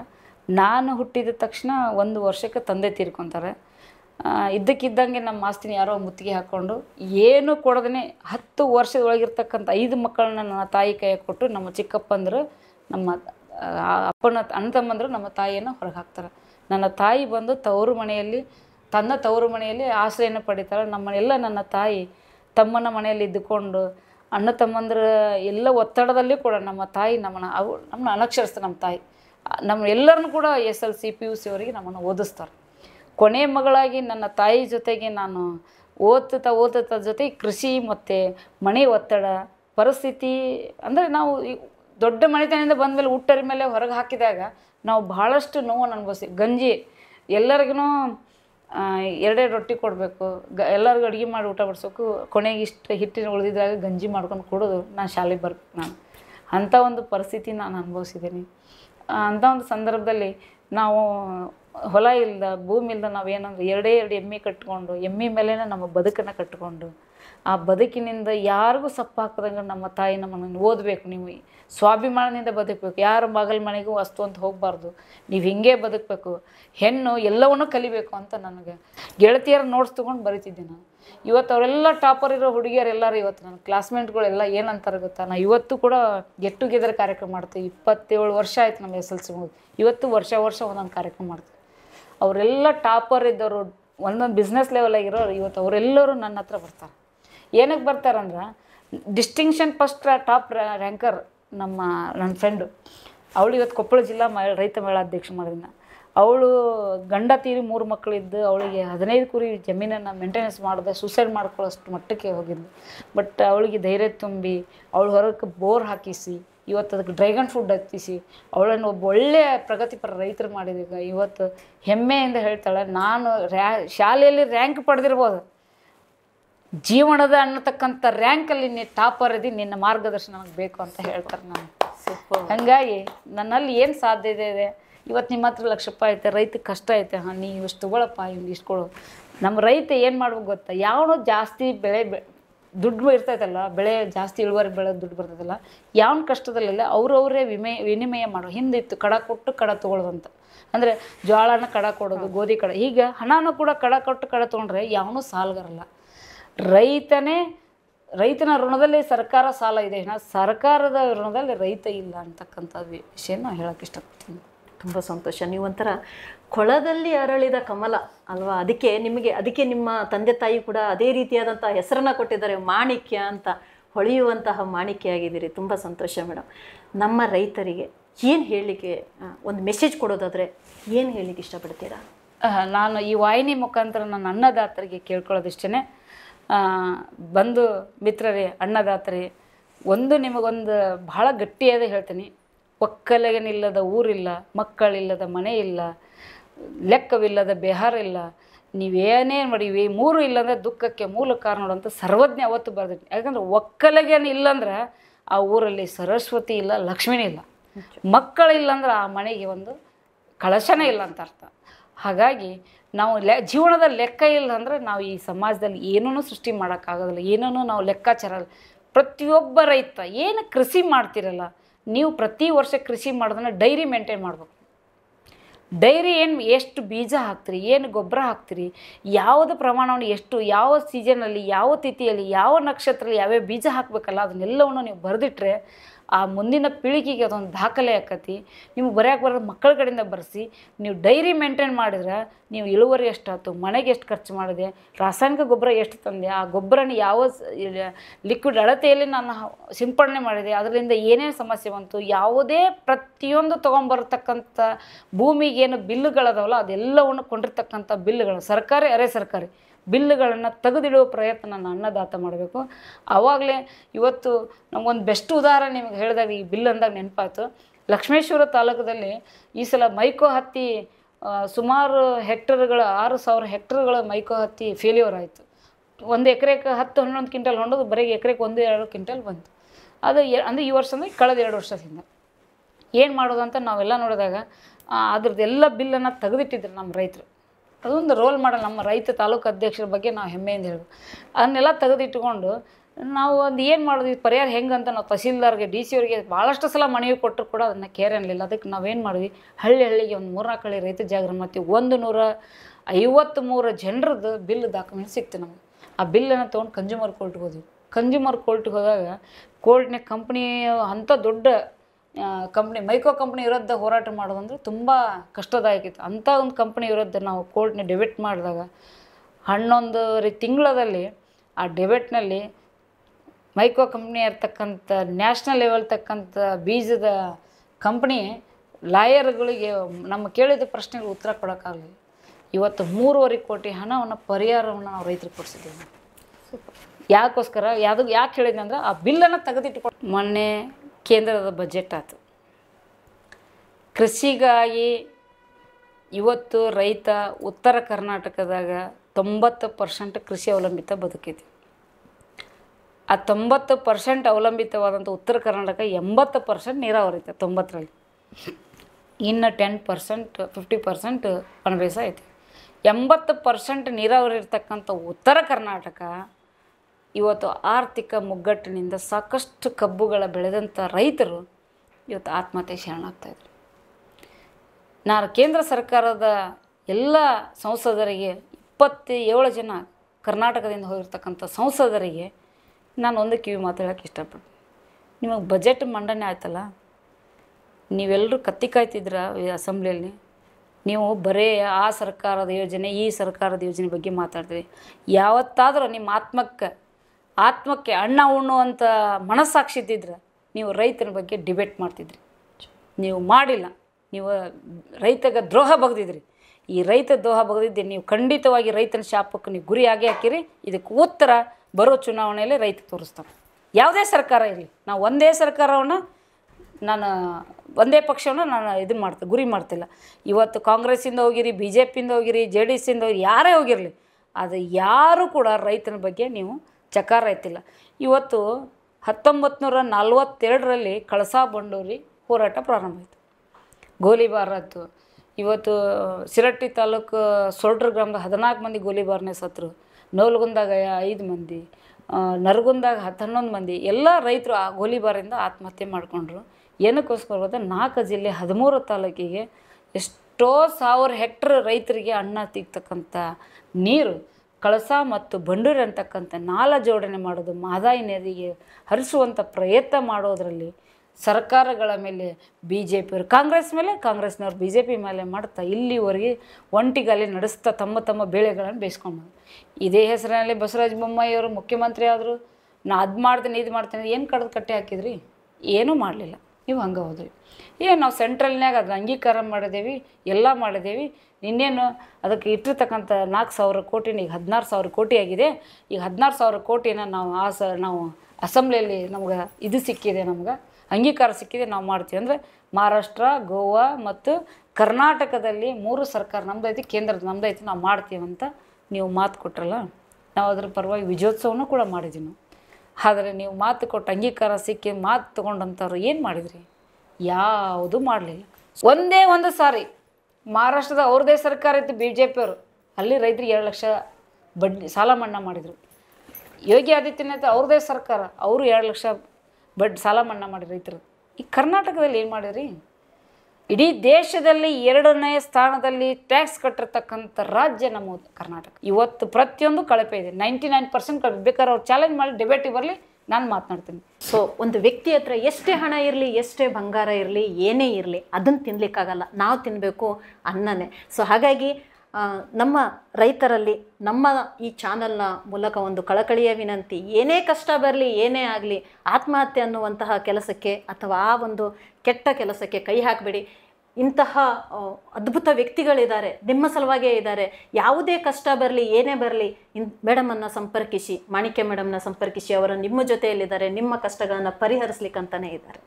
ನಾನು ಹುಟ್ಟಿದ ತಕ್ಷಣ ಒಂದು ವರ್ಷಕ್ಕೆ ತಂದೆ ತೀರ್ಕೊತಾರೆ ಇದ್ದಕ್ಕಿದ್ದಂಗೆ ನಮ್ಮ ಆಸ್ತಿನ ಯಾರೋ ಮುತ್ತಿಗೆ ಹಾಕ್ಕೊಂಡು ಏನು ಕೊಡದೇ ಹತ್ತು ವರ್ಷದೊಳಗಿರ್ತಕ್ಕಂಥ ಐದು ಮಕ್ಕಳನ್ನ ನನ್ನ ತಾಯಿ ಕೈಯಾಗ ಕೊಟ್ಟು ನಮ್ಮ ಚಿಕ್ಕಪ್ಪಂದರು ನಮ್ಮ ಅಪ್ಪನ ಅಣ್ಣ ತಮ್ಮಂದರು ನಮ್ಮ ತಾಯಿಯನ್ನು ಹೊರಗೆ ಹಾಕ್ತಾರೆ ನನ್ನ ತಾಯಿ ಬಂದು ತವರು ಮನೆಯಲ್ಲಿ ತನ್ನ ತವರು ಮನೆಯಲ್ಲಿ ಆಶ್ರಯನ ಪಡಿತಾರೆ ನಮ್ಮನೆಲ್ಲ ನನ್ನ ತಾಯಿ ತಮ್ಮನ ಮನೆಯಲ್ಲಿ ಇದ್ದುಕೊಂಡು ಅಣ್ಣ ತಮ್ಮಂದ್ರ ಎಲ್ಲ ಒತ್ತಡದಲ್ಲಿ ಕೂಡ ನಮ್ಮ ತಾಯಿ ನಮ್ಮನ್ನು ಅವು ನಮ್ಮನ್ನ ಅನಕ್ಷರಿಸ್ತಾರೆ ನಮ್ಮ ತಾಯಿ ನಮ್ಮ ಎಲ್ಲರನ್ನು ಕೂಡ S L C P U C ಅವರಿಗೆ ನಮ್ಮನ್ನು ಓದಿಸ್ತಾರೆ ಕೊನೆ ಮಗಳಾಗಿ ನನ್ನ ತಾಯಿ ಜೊತೆಗೆ ನಾನು ಓದ್ತಾ ಓದ್ತಾ ಜೊತೆ ಕೃಷಿ ಮತ್ತು ಮನೆ ಒತ್ತಡ ಪರಿಸ್ಥಿತಿ ಅಂದರೆ ನಾವು ದೊಡ್ಡ ಮನೆತನದಿಂದ ಬಂದ ಮೇಲೆ ಹುಟ್ಟರ ಮೇಲೆ ಹೊರಗೆ ಹಾಕಿದಾಗ ನಾವು ಭಾಳಷ್ಟು ನೋವನ್ನು ಅನುಭವಿಸಿ ಗಂಜಿ ಎಲ್ಲರಿಗೂ ಎರಡೆರಡು ರೊಟ್ಟಿ ಕೊಡಬೇಕು ಗ ಎಲ್ಲರಿಗೂ ಅಡುಗೆ ಮಾಡಿ ಊಟ ಬಡಿಸೋಕು ಕೊನೆಗೆ ಇಷ್ಟು ಹಿಟ್ಟಿನ ಉಳಿದಿದ್ದಾಗ ಗಂಜಿ ಮಾಡ್ಕೊಂಡು ಕೊಡೋದು ನಾನು ಶಾಲೆಗೆ ಬರ್ಬೇಕು ನಾನು ಅಂಥ ಒಂದು ಪರಿಸ್ಥಿತಿ ನಾನು ಅನುಭವಿಸಿದ್ದೀನಿ ಅಂಥ ಒಂದು ಸಂದರ್ಭದಲ್ಲಿ ನಾವು ಹೊಲ ಇಲ್ಲದ ಭೂಮಿ ಇಲ್ದ ನಾವೇನಂದ್ರೆ ಎರಡೇ ಎರಡು ಎಮ್ಮೆ ಕಟ್ಕೊಂಡು ಎಮ್ಮೆ ಮೇಲೇ ನಮ್ಮ ಬದುಕನ್ನು ಕಟ್ಕೊಂಡು ಆ ಬದುಕಿನಿಂದ ಯಾರಿಗೂ ಸಪ್ಪ ಹಾಕದಂಗೆ ನಮ್ಮ ತಾಯಿ ನಮ್ಮನ್ನು ಓದಬೇಕು ನೀವು ಸ್ವಾಭಿಮಾನದಿಂದ ಬದುಕಬೇಕು ಯಾರ ಮಗಲ ಮನೆಗೂ ಅಷ್ಟು ಅಂತ ಹೋಗಬಾರ್ದು ನೀವು ಹಿಂಗೆ ಬದುಕಬೇಕು ಹೆಣ್ಣು ಎಲ್ಲವನ್ನೂ ಕಲಿಬೇಕು ಅಂತ ನನಗೆ ಗೆಳತಿಯರ ನೋಟ್ಸ್ ತೊಗೊಂಡು ಬರೀತಿದ್ದೆ ನಾನು ಇವತ್ತು ಅವರೆಲ್ಲ ಟಾಪರ್ ಇರೋ ಹುಡುಗಿಯರೆಲ್ಲರೂ ಇವತ್ತು ನನ್ನ ಕ್ಲಾಸ್ಮೇಟ್ಗಳೆಲ್ಲ ಏನಂತಾರೆ ಗೊತ್ತಾ ನಾ ಇವತ್ತು ಕೂಡ ಗೆಟ್ ಟುಗೆದರ್ ಕಾರ್ಯಕ್ರಮ ಮಾಡ್ತೀವಿ ಇಪ್ಪತ್ತೇಳು ವರ್ಷ ಆಯ್ತು ನಮ್ಮ ಎಸ್ ಎಲ್ ಸಿ ಮುಗಿದು ಇವತ್ತು ವರ್ಷ ವರ್ಷ ಒಂದೊಂದು ಕಾರ್ಯಕ್ರಮ ಮಾಡ್ತೀವಿ ಅವರೆಲ್ಲ ಟಾಪರ್ ಇದ್ದವರು ಒಂದೊಂದು ಬಿಸ್ನೆಸ್ ಲೆವೆಲಾಗಿರೋರು ಇವತ್ತು ಅವರೆಲ್ಲರೂ ನನ್ನ ಹತ್ರ ಬರ್ತಾರೆ ಏನಕ್ಕೆ ಬರ್ತಾರಂದ್ರೆ ಡಿಸ್ಟಿಂಕ್ಷನ್ ಫಸ್ಟ್ ಟಾಪ್ ರ್ಯಾಂಕರ್ ನಮ್ಮ ನನ್ನ ಫ್ರೆಂಡು ಅವಳು ಇವತ್ತು ಕೊಪ್ಪಳ ಜಿಲ್ಲಾ ಮ ರೈತ ಅಧ್ಯಕ್ಷ ಮಾಡಿದ್ನ ಅವಳು ಗಂಡ ತೀರಿ ಮೂರು ಮಕ್ಕಳಿದ್ದು ಅವಳಿಗೆ ಹದಿನೈದು ಕುರಿ ಜಮೀನನ್ನು ಮೇಂಟೆನೆನ್ಸ್ ಮಾಡಿದೆ ಸೂಸೈಡ್ ಮಾಡ್ಕೊಳ್ಳೋಷ್ಟು ಮಟ್ಟಕ್ಕೆ ಹೋಗಿದ್ದು ಬಟ್ ಅವಳಿಗೆ ಧೈರ್ಯ ತುಂಬಿ ಅವಳು ಹೊರಕ್ಕೆ ಬೋರ್ ಹಾಕಿಸಿ ಇವತ್ತು ಅದಕ್ಕೆ ಡ್ರ್ಯಾಗನ್ ಫುಡ್ ಹತ್ತಿಸಿ ಅವಳನ್ನು ಒಬ್ಬ ಒಳ್ಳೆಯ ಪ್ರಗತಿಪರ ರೈತರು ಮಾಡಿದೀಗ ಇವತ್ತು ಹೆಮ್ಮೆಯಿಂದ ಹೇಳ್ತಾಳೆ ನಾನು ರ್ಯಾ ಶಾಲೆಯಲ್ಲಿ ರ್ಯಾಂಕ್ ಪಡೆದಿರ್ಬೋದು ಜೀವನದ ಅನ್ನತಕ್ಕಂಥ ರ್ಯಾಂಕಲ್ಲಿ ನೀ ಟಾಪರ್ ಇದಿ ನಿನ್ನ ಮಾರ್ಗದರ್ಶನ ನನಗೆ ಬೇಕು ಅಂತ ಹೇಳ್ತಾರೆ ನಾನು ಹಂಗಾಗಿ ನನ್ನಲ್ಲಿ ಏನು ಸಾಧ್ಯತೆ ಇದೆ ಇವತ್ತು ನಿಮ್ಮ ಹತ್ರ ಲಕ್ಷ ರೂಪಾಯಿ ಐತೆ ರೈತ ಕಷ್ಟ ಐತೆ ಹಾಂ ನೀವು ಇಷ್ಟು ತಗೊಳಪ್ಪ ಇಷ್ಟು ಕೊಡು ನಮ್ಮ ರೈತ ಏನು ಮಾಡ್ಬೇಕು ಗೊತ್ತಾ ಯಾವನು ಜಾಸ್ತಿ ಬೆಳೆ ಬೆ ದುಡ್ಡು ಇರ್ತೈತಲ್ಲ ಬೆಳೆ ಜಾಸ್ತಿ ಇಳುವರಿ ಬೆಳೆ ದುಡ್ಡು ಬರ್ತೈತಲ್ಲ ಯಾವ ಕಷ್ಟದಲ್ಲಿಲ್ಲ ಅವ್ರವರೇ ವಿಮೆ ವಿನಿಮಯ ಮಾಡೋ ಹಿಂದಿತ್ತು ಕಡ ಕೊಟ್ಟು ಕಡ ತೊಗೊಳ್ಳೋದಂತ ಅಂದರೆ ಜೋಳನ ಕಡ ಕೊಡೋದು ಗೋಧಿ ಕಡ ಈಗ ಹಣನೂ ಕೂಡ ಕಡ ಕೊಟ್ಟು ಕಡ ತೊಗೊಂಡ್ರೆ ಯಾವನೂ ಸಾಲಗಾರಲ್ಲ ರೈತನೇ ರೈತನ ಋಣದಲ್ಲಿ ಸರ್ಕಾರ ಸಾಲ ಇದೆ ಸರ್ಕಾರದ ಋಣದಲ್ಲಿ ರೈತ ಇಲ್ಲ ಅಂತಕ್ಕಂಥ ವಿಷಯ ನಾವು ಹೇಳೋಕ್ಕೆ ಇಷ್ಟಪಡ್ತೀನಿ ತುಂಬ ಸಂತೋಷ ನೀವು ಒಂಥರ ಕೊಳದಲ್ಲಿ ಅರಳಿದ ಕಮಲ ಅಲ್ವಾ ಅದಕ್ಕೆ ನಿಮಗೆ ಅದಕ್ಕೆ ನಿಮ್ಮ ತಂದೆ ತಾಯಿ ಕೂಡ ಅದೇ ರೀತಿಯಾದಂಥ ಹೆಸರನ್ನ ಕೊಟ್ಟಿದ್ದಾರೆ ಮಾಣಿಕ್ಯ ಅಂತ ಹೊಳೆಯುವಂತಹ ಮಾಣಿಕ್ಯ ಆಗಿದ್ದೀರಿ ತುಂಬ ಸಂತೋಷ ಮೇಡಮ್ ನಮ್ಮ ರೈತರಿಗೆ ಏನು ಹೇಳಲಿಕ್ಕೆ ಒಂದು ಮೆಸೇಜ್ ಕೊಡೋದಾದರೆ ಏನು ಹೇಳಲಿಕ್ಕೆ ಇಷ್ಟಪಡ್ತೀರಾ ನಾನು ಈ ವಾಹಿನಿ ಮುಖಾಂತರ ನನ್ನ ಅನ್ನದಾತರಿಗೆ ಕೇಳ್ಕೊಳ್ಳೋದಿಷ್ಟೇ ಬಂದು ಮಿತ್ರರೇ ಅನ್ನದಾತರಿ ಒಂದು ನಿಮಗೊಂದು ಭಾಳ ಗಟ್ಟಿಯಾದ ಹೇಳ್ತೀನಿ ಒಕ್ಕಲಗನಿಲ್ಲದ ಊರಿಲ್ಲ ಮಕ್ಕಳಿಲ್ಲದ ಮನೆ ಇಲ್ಲ ಲೆಕ್ಕವಿಲ್ಲದ ಬೇಹಾರ ಇಲ್ಲ ನೀವೇನೇ ಮಾಡಿವಿ ಮೂರು ಇಲ್ಲಂದ್ರೆ ದುಃಖಕ್ಕೆ ಮೂಲ ಕಾರಣ ಅಂತ ಸರ್ವಜ್ಞ ಅವತ್ತು ಬರ್ದೈತಿ ಯಾಕಂದ್ರೆ ಒಕ್ಕಲಗೇನು ಇಲ್ಲಾಂದ್ರೆ ಆ ಊರಲ್ಲಿ ಸರಸ್ವತಿ ಇಲ್ಲ ಲಕ್ಷ್ಮಿನೇ ಇಲ್ಲ ಮಕ್ಕಳಿಲ್ಲಂದ್ರೆ ಆ ಮನೆಗೆ ಒಂದು ಕಳಶನೇ ಇಲ್ಲ ಅಂತ ಅರ್ಥ ಹಾಗಾಗಿ ನಾವು ಲೆ ಜೀವನದ ಲೆಕ್ಕ ಇಲ್ಲ ಅಂದರೆ ನಾವು ಈ ಸಮಾಜದಲ್ಲಿ ಏನೂ ಸೃಷ್ಟಿ ಮಾಡೋಕ್ಕಾಗೋದಿಲ್ಲ ಏನೂ ನಾವು ಲೆಕ್ಕಾಚಾರ ಪ್ರತಿಯೊಬ್ಬ ರೈತ ಏನು ಕೃಷಿ ಮಾಡ್ತಿರಲ್ಲ ನೀವು ಪ್ರತಿ ವರ್ಷ ಕೃಷಿ ಮಾಡೋದನ್ನ ಡೈರಿ ಮೇಂಟೈನ್ ಮಾಡಬೇಕು ಡೈರಿ ಏನು ಎಷ್ಟು ಬೀಜ ಹಾಕ್ತೀರಿ ಏನು ಗೊಬ್ಬರ ಹಾಕ್ತೀರಿ ಯಾವುದು ಪ್ರಮಾಣವನ್ನು ಎಷ್ಟು ಯಾವ ಸೀಸನಲ್ಲಿ ಯಾವ ತಿಥಿಯಲ್ಲಿ ಯಾವ ನಕ್ಷತ್ರದಲ್ಲಿ ಯಾವ್ಯಾವ ಬೀಜ ಹಾಕಬೇಕಲ್ಲ ಅದನ್ನೆಲ್ಲವನ್ನು ನೀವು ಬರೆದಿಟ್ರೆ ಆ ಮುಂದಿನ ಪೀಳಿಗೆಗೆ ಅದೊಂದು ದಾಖಲೆ ಆಕತಿ ನೀವು ಬರೆಯಕ್ಕೆ ಬರೋದು ಮಕ್ಕಳ ಕಡೆಯಿಂದ ಬರೆಸಿ ನೀವು ಡೈರಿ ಮೇಂಟೈನ್ ಮಾಡಿದ್ರೆ ನೀವು ಇಳುವರಿ ಎಷ್ಟಾಯ್ತು ಮನೆಗೆ ಎಷ್ಟು ಖರ್ಚು ಮಾಡಿದೆ ರಾಸಾಯನಿಕ ಗೊಬ್ಬರ ಎಷ್ಟು ತಂದೆ ಆ ಗೊಬ್ಬರನ ಯಾವ ಲಿಕ್ವಿಡ್ ಅಳತೆಯಲ್ಲಿ ನಾನು ಸಿಂಪಡಣೆ ಮಾಡಿದೆ ಅದರಿಂದ ಏನೇನು ಸಮಸ್ಯೆ ಬಂತು ಯಾವುದೇ ಪ್ರತಿಯೊಂದು ತೊಗೊಂಬರ್ತಕ್ಕಂಥ ಭೂಮಿಗೇನು ಬಿಲ್ಲುಗಳದವಲ್ಲ ಅದೆಲ್ಲವನ್ನು ಕೊಂಡಿರ್ತಕ್ಕಂಥ ಬಿಲ್ಲುಗಳು ಸರ್ಕಾರಿ ಅರೆ ಸರ್ಕಾರಿ ಬಿಲ್ಗಳನ್ನು ತೆಗೆದಿಡುವ ಪ್ರಯತ್ನ ಅನ್ನದಾತ ಮಾಡಬೇಕು ಆವಾಗಲೇ ಇವತ್ತು ನಮಗೊಂದು ಬೆಸ್ಟ್ ಉದಾಹರಣೆ ನಿಮಗೆ ಹೇಳಿದಾಗ ಈ ಬಿಲ್ ಅಂದಾಗ ನೆನಪಾಯಿತು ಲಕ್ಷ್ಮೇಶ್ವರ ತಾಲೂಕದಲ್ಲಿ ಈ ಸಲ ಮೈಕೋ ಹತ್ತಿ ಸುಮಾರು ಹೆಕ್ಟರ್ಗಳ ಆರು ಸಾವಿರ ಹೆಕ್ಟರ್ಗಳ ಮೈಕೋ ಹತ್ತಿ ಫೇಲ್ಯೂರ್ ಆಯಿತು ಒಂದು ಎಕರೆಗೆ ಹತ್ತು ಹನ್ನೊಂದು ಕ್ವಿಂಟಲ್ ಹೊಂಡೋದು ಬರೀ ಎಕರೆಗೆ ಒಂದು ಎರಡು ಕ್ವಿಂಟಲ್ ಬಂತು ಅದು ಅಂದರೆ ಈ ವರ್ಷ ಅಂದರೆ ಕಳೆದ ಎರಡು ವರ್ಷದಿಂದ ಏನು ಮಾಡೋದು ಅಂತ ನಾವೆಲ್ಲ ನೋಡಿದಾಗ ಅದ್ರದ್ದೆಲ್ಲ ಬಿಲ್ಲನ್ನು ತೆಗೆದಿಟ್ಟಿದ್ರು ನಮ್ಮ ರೈತರು ಅದೊಂದು ರೋಲ್ ಮಾಡಲ್ಲ ನಮ್ಮ ರೈತ ತಾಲೂಕು ಅಧ್ಯಕ್ಷರ ಬಗ್ಗೆ ನಾವು ಹೆಮ್ಮೆಯಿಂದ ಹೇಳಬೇಕು ಅದನ್ನೆಲ್ಲ ತೆಗೆದಿಟ್ಕೊಂಡು ನಾವು ಒಂದು ಏನು ಮಾಡೋದು ಪರಿಹಾರ ಹೆಂಗೆ ಅಂತ ನಾವು ತಹಸೀಲ್ದಾರ್ಗೆ ಡಿ ಸಿ ಅವರಿಗೆ ಭಾಳಷ್ಟು ಸಲ ಮನವಿ ಕೊಟ್ಟರು ಕೂಡ ಅದನ್ನು ಕೇರ್ ಅನ್ನಲಿಲ್ಲ ಅದಕ್ಕೆ ನಾವೇನು ಮಾಡಿದ್ವಿ ಹಳ್ಳಿ ಹಳ್ಳಿಗೆ ಒಂದು ಮೂರ್ನಾಲ್ಕು ಹಳ್ಳಿ ರೈತ ಜಾಗರಣ ಮಾಡ್ತೀವಿ ಒಂದು ನೂರ ಐವತ್ತು ಮೂರು ಜನರದ್ದು ಬಿಲ್ ಡಾಕ್ಯುಮೆಂಟ್ ಸಿಕ್ತು ನಮಗೆ ಆ ಬಿಲ್ಲನ್ನು ತೊಗೊಂಡು ಕನ್ಸ್ಯೂಮರ್ ಕೋರ್ಟ್ಗೆ ಹೋದ್ವಿ ಕನ್ಸ್ಯೂಮರ್ ಕೋರ್ಟ್ಗೆ ಹೋದಾಗ ಕೋರ್ಟ್ನೇ ಕಂಪ್ನಿ ಅಂಥ ದೊಡ್ಡ ಕಂಪ್ನಿ ಮೈಕ್ರೋ ಕಂಪ್ನಿ ವಿರುದ್ಧ ಹೋರಾಟ ಮಾಡೋದಂದ್ರೆ ತುಂಬ ಕಷ್ಟದಾಯಕ ಇತ್ತು ಅಂಥ ಒಂದು ಕಂಪ್ನಿ ವಿರುದ್ಧ ನಾವು ಕೋರ್ಟ್ನ ಡೆಬಿಟ್ ಮಾಡಿದಾಗ ಹನ್ನೊಂದೂವರೆ ತಿಂಗಳದಲ್ಲಿ ಆ ಡೆಬಿಟ್ನಲ್ಲಿ ಮೈಕ್ರೋ ಕಂಪ್ನಿ ಇರ್ತಕ್ಕಂಥ ನ್ಯಾಷನಲ್ ಲೆವೆಲ್ ತಕ್ಕಂಥ ಬೀಜದ ಕಂಪ್ನಿ ಲಾಯರ್ಗಳಿಗೆ ನಮ್ಮ ಕೇಳಿದ ಪ್ರಶ್ನೆಗೆ ಉತ್ತರ ಕೊಡೋಕ್ಕಾಗಲಿ ಇವತ್ತು ಮೂರುವರೆ ಕೋಟಿ ಹಣವನ್ನು ಪರಿಹಾರವನ್ನು ನಾವು ರೈತರಿಗೆ ಕೊಡಿಸಿದ್ದೀವಿ ಯಾಕೋಸ್ಕರ ಯಾವುದು ಯಾಕೆ ಹೇಳಿದ್ನಿ ಅಂದ್ರೆ ಆ ಬಿಲ್ಲನ್ನು ತೆಗೆದಿಟ್ಟುಕೊಂಡು ಮೊನ್ನೆ ಕೇಂದ್ರದ ಬಜೆಟ್ ಆಯಿತು ಕೃಷಿಗಾಗಿ ಇವತ್ತು ರೈತ ಉತ್ತರ ಕರ್ನಾಟಕದಾಗ ತೊಂಬತ್ತು ಪರ್ಸೆಂಟ್ ಕೃಷಿ ಅವಲಂಬಿತ ಬದುಕೈತಿ ಆ ತೊಂಬತ್ತು ಪರ್ಸೆಂಟ್ ಅವಲಂಬಿತವಾದಂಥ ಉತ್ತರ ಕರ್ನಾಟಕ ಎಂಬತ್ತು ಪರ್ಸೆಂಟ್ ನೀರಾವರಿ ಐತೆ ತೊಂಬತ್ತರಲ್ಲಿ ಇನ್ನು ಟೆನ್ ಪರ್ಸೆಂಟ್ ಫಿಫ್ಟಿ ಪರ್ಸೆಂಟ್ ಅನ್ವೇಷ ಐತಿ ಎಂಬತ್ತು ಪರ್ಸೆಂಟ್ ನೀರಾವರಿ ಇರ್ತಕ್ಕಂಥ ಉತ್ತರ ಕರ್ನಾಟಕ ಇವತ್ತು ಆರ್ಥಿಕ ಮುಗ್ಗಟ್ಟಿನಿಂದ ಸಾಕಷ್ಟು ಕಬ್ಬುಗಳ ಬೆಳೆದಂಥ ರೈತರು ಇವತ್ತು ಆತ್ಮಹತ್ಯೆ ಶರಣಾಗ್ತಾಯಿದ್ರು ನಾನು ಕೇಂದ್ರ ಸರ್ಕಾರದ ಎಲ್ಲ ಸಂಸದರಿಗೆ ಏಳು ಜನ ಕರ್ನಾಟಕದಿಂದ ಹೋಗಿರ್ತಕ್ಕಂಥ ಸಂಸದರಿಗೆ ನಾನು ಒಂದು ಕಿವಿ ಮಾತು ಇಷ್ಟಪಡ್ತೀನಿ ನಿಮಗೆ ಬಜೆಟ್ ಮಂಡನೆ ಆಯ್ತಲ್ಲ ನೀವೆಲ್ಲರೂ ಕತ್ತಿ ಕಾಯ್ತಿದ್ರ ಅಸೆಂಬ್ಲಿಯಲ್ಲಿ ನೀವು ಬರೀ ಆ ಸರ್ಕಾರದ ಯೋಜನೆ ಈ ಸರ್ಕಾರದ ಯೋಜನೆ ಬಗ್ಗೆ ಮಾತಾಡ್ತೀವಿ ಯಾವತ್ತಾದರೂ ನಿಮ್ಮ ಆತ್ಮಕ್ಕೆ ಆತ್ಮಕ್ಕೆ ಅಣ್ಣ ಉಣ್ಣುವಂಥ ಮನಸ್ಸಾಕ್ಷಿದ್ದಿದ್ರೆ ನೀವು ರೈತನ ಬಗ್ಗೆ ಡಿಬೇಟ್ ಮಾಡ್ತಿದ್ರಿ ನೀವು ಮಾಡಿಲ್ಲ ನೀವು ರೈತಗೆ ದ್ರೋಹ ಬಗ್ದಿದ್ರಿ ಈ ರೈತ ದ್ರೋಹ ಬಗ್ದಿದ್ದೆ ನೀವು ಖಂಡಿತವಾಗಿ ರೈತನ ಶಾಪಕ್ಕೆ ನೀವು ಗುರಿ ಆಗೇ ಹಾಕಿರಿ ಇದಕ್ಕೆ ಉತ್ತರ ಬರೋ ಚುನಾವಣೆಯಲ್ಲಿ ರೈತ ತೋರಿಸ್ತಾರೆ ಯಾವುದೇ ಸರ್ಕಾರ ಇರಲಿ ನಾವು ಒಂದೇ ಸರ್ಕಾರವನ್ನು ನಾನು ಒಂದೇ ಪಕ್ಷವನ್ನು ನಾನು ಇದು ಮಾಡ್ತೆ ಗುರಿ ಮಾಡ್ತಿಲ್ಲ ಇವತ್ತು ಕಾಂಗ್ರೆಸ್ಸಿಂದ ಹೋಗಿರಿ ಬಿ ಜೆ ಪಿಯಿಂದ ಹೋಗಿರಿ ಜೆ ಡಿ ಎಸ್ಸಿಂದ ಹೋಗಿರಿ ಯಾರೇ ಹೋಗಿರಲಿ ಅದು ಯಾರೂ ಕೂಡ ರೈತನ ಬಗ್ಗೆ ನೀವು ಚಕಾರ ಐತಿಲ್ಲ ಇವತ್ತು ಹತ್ತೊಂಬತ್ತು ನೂರ ನಲ್ವತ್ತೆರಡರಲ್ಲಿ ಕಳಸಾ ಬಂಡೂರಿ ಹೋರಾಟ ಪ್ರಾರಂಭ ಆಯಿತು ಗೋಲಿಬಾರದ್ದು ಇವತ್ತು ಸಿರಟ್ಟಿ ತಾಲೂಕು ಸೊಲ್ಟ್ರ ಗ್ರಾಮದ ಹದಿನಾಲ್ಕು ಮಂದಿ ಗೋಲಿಬಾರ್ನೆ ಸತ್ರು ನೋಲ್ಗುಂದಾಗ ಐದು ಮಂದಿ ನರಗುಂದಾಗ ಹತ್ತು ಹನ್ನೊಂದು ಮಂದಿ ಎಲ್ಲ ರೈತರು ಆ ಗೋಲಿಬಾರಿಂದ ಆತ್ಮಹತ್ಯೆ ಮಾಡಿಕೊಂಡ್ರು ಏನಕ್ಕೋಸ್ಕರ ಹೋದ ನಾಲ್ಕು ಜಿಲ್ಲೆ ಹದಿಮೂರು ತಾಲೂಕಿಗೆ ಎಷ್ಟೋ ಸಾವಿರ ಹೆಕ್ಟ್ರ್ ರೈತರಿಗೆ ಅನ್ನ ತಿಕ್ತಕ್ಕಂಥ ನೀರು ಕಳಸ ಮತ್ತು ಬಂಡೂರಿ ಅಂತಕ್ಕಂಥ ನಾಲ ಜೋಡಣೆ ಮಾಡೋದು ಮಾದಾಯಿ ನದಿಗೆ ಹರಿಸುವಂಥ ಪ್ರಯತ್ನ ಮಾಡೋದರಲ್ಲಿ ಸರ್ಕಾರಗಳ ಮೇಲೆ ಬಿ ಜೆ ಪಿಯವರು ಕಾಂಗ್ರೆಸ್ ಮೇಲೆ ಕಾಂಗ್ರೆಸ್ನವ್ರು ಬಿ ಜೆ ಪಿ ಮೇಲೆ ಮಾಡ್ತಾ ಇಲ್ಲಿವರೆಗೆ ಒಂಟಿಗಾಲಿ ನಡೆಸ್ತಾ ತಮ್ಮ ತಮ್ಮ ಬೇಳೆಗಳನ್ನು ಬೇಯಿಸ್ಕೊಂಡು ಇದೇ ಹೆಸರಿನಲ್ಲಿ ಬಸವರಾಜ ಬೊಮ್ಮಾಯಿಯವರು ಮುಖ್ಯಮಂತ್ರಿ ಆದರು ನಾ ಅದು ಮಾಡ್ತೀನಿ ಇದು ಮಾಡ್ತೀನಿ ಏನು ಕಡ್ದು ಕಟ್ಟಿ ಹಾಕಿದ್ರಿ ಏನೂ ಮಾಡಲಿಲ್ಲ ನೀವು ಹಂಗೆ ಹೋದ್ರಿ ಏನು ನಾವು ಸೆಂಟ್ರಲ್ನಾಗ ಅದನ್ನ ಅಂಗೀಕಾರ ಮಾಡಿದೇವಿ ಎಲ್ಲ ಮಾಡಿದೇವಿ ಇನ್ನೇನು ಅದಕ್ಕೆ ಇಟ್ಟಿರ್ತಕ್ಕಂಥ ನಾಲ್ಕು ಸಾವಿರ ಕೋಟಿನ ಈಗ ಹದಿನಾರು ಸಾವಿರ ಕೋಟಿ ಆಗಿದೆ ಈಗ ಹದಿನಾರು ಸಾವಿರ ಕೋಟಿನ ನಾವು ಆ ಸ ನಾವು ಅಸೆಂಬ್ಲಿಯಲ್ಲಿ ನಮ್ಗೆ ಇದು ಸಿಕ್ಕಿದೆ ನಮ್ಗೆ ಅಂಗೀಕಾರ ಸಿಕ್ಕಿದೆ ನಾವು ಮಾಡ್ತೀವಿ ಅಂದರೆ ಮಹಾರಾಷ್ಟ್ರ ಗೋವಾ ಮತ್ತು ಕರ್ನಾಟಕದಲ್ಲಿ ಮೂರು ಸರ್ಕಾರ ನಮ್ದೈತಿ ಕೇಂದ್ರದ ನಮ್ದೈತಿ ನಾವು ಮಾಡ್ತೀವಂತ ನೀವು ಮಾತು ಕೊಟ್ರಲ್ಲ ನಾವು ಅದ್ರ ಪರವಾಗಿ ವಿಜಯೋತ್ಸವನೂ ಕೂಡ ಮಾಡಿದ್ದೀವಿ ನಾವು ಆದರೆ ನೀವು ಮಾತು ಕೊಟ್ಟು ಅಂಗೀಕಾರ ಸಿಕ್ಕಿ ಮಾತು ತೊಗೊಂಡಂಥವ್ರು ಏನು ಮಾಡಿದ್ರಿ ಯಾವುದು ಮಾಡಲಿಲ್ಲ ಒಂದೇ ಒಂದು ಸಾರಿ ಮಹಾರಾಷ್ಟ್ರದ ಅವ್ರದೇ ಸರ್ಕಾರ ಇತ್ತು ಬಿ ಜೆ ಪಿಯವರು ಅಲ್ಲಿ ರೈತರಿಗೆ ಎರಡು ಲಕ್ಷ ಬಡ್ಡಿ ಸಾಲ ಮನ್ನಾ ಮಾಡಿದರು ಯೋಗಿ ಆದಿತ್ಯನಾಥ್ ಅವ್ರದೇ ಸರ್ಕಾರ ಅವರು ಎರಡು ಲಕ್ಷ ಬಡ್ಡಿ ಸಾಲ ಮನ್ನಾ ಮಾಡಿ ರೈತರು ಈ ಕರ್ನಾಟಕದಲ್ಲಿ ಏನು ಮಾಡಿದ್ರಿ ಇಡೀ ದೇಶದಲ್ಲಿ ಎರಡನೇ ಸ್ಥಾನದಲ್ಲಿ ಟ್ಯಾಕ್ಸ್ ಕಟ್ಟಿರ್ತಕ್ಕಂಥ ರಾಜ್ಯ ನಮ್ಮ ಕರ್ನಾಟಕ ಇವತ್ತು ಪ್ರತಿಯೊಂದು ಕಳಪೆ ಇದೆ ನೈಂಟಿ ನೈನ್ ಪರ್ಸೆಂಟ್ ಕಳಪೆ ಬೇಕಾದ್ರೆ ಅವ್ರು ಚಾಲೆಂಜ್ ಮಾಡಿ ಡಿಬೇಟಿಗೆ ಬರಲಿ ನಾನು ಮಾತನಾಡ್ತೀನಿ ಸೊ ಒಂದು ವ್ಯಕ್ತಿ ಹತ್ರ ಎಷ್ಟೇ ಹಣ ಇರಲಿ ಎಷ್ಟೇ ಬಂಗಾರ ಇರಲಿ ಏನೇ ಇರಲಿ ಅದನ್ನು ತಿನ್ನಲಿಕ್ಕಾಗಲ್ಲ ನಾವು ತಿನ್ನಬೇಕು ಅನ್ನನೇ ಸೊ ಹಾಗಾಗಿ ನಮ್ಮ ರೈತರಲ್ಲಿ ನಮ್ಮ ಈ ಚಾನಲ್ನ ಮೂಲಕ ಒಂದು ಕಳಕಳಿಯ ವಿನಂತಿ ಏನೇ ಕಷ್ಟ ಬರಲಿ ಏನೇ ಆಗಲಿ ಆತ್ಮಹತ್ಯೆ ಅನ್ನುವಂತಹ ಕೆಲಸಕ್ಕೆ ಅಥವಾ ಆ ಒಂದು ಕೆಟ್ಟ ಕೆಲಸಕ್ಕೆ ಕೈ ಹಾಕಬೇಡಿ ಇಂತಹ ಅದ್ಭುತ ವ್ಯಕ್ತಿಗಳಿದ್ದಾರೆ ನಿಮ್ಮ ಸಲುವಾಗೇ ಇದ್ದಾರೆ ಯಾವುದೇ ಕಷ್ಟ ಬರಲಿ ಏನೇ ಬರಲಿ ಇನ್ ಮೇಡಮನ್ನು ಸಂಪರ್ಕಿಸಿ ಮಾಣಿಕ್ಯ ಮೇಡಮ್ನ ಸಂಪರ್ಕಿಸಿ ಅವರು ನಿಮ್ಮ ಜೊತೆಯಲ್ಲಿದ್ದಾರೆ ನಿಮ್ಮ ಕಷ್ಟಗಳನ್ನು ಪರಿಹರಿಸ್ಲಿಕ್ಕಂತಲೇ ಇದ್ದಾರೆ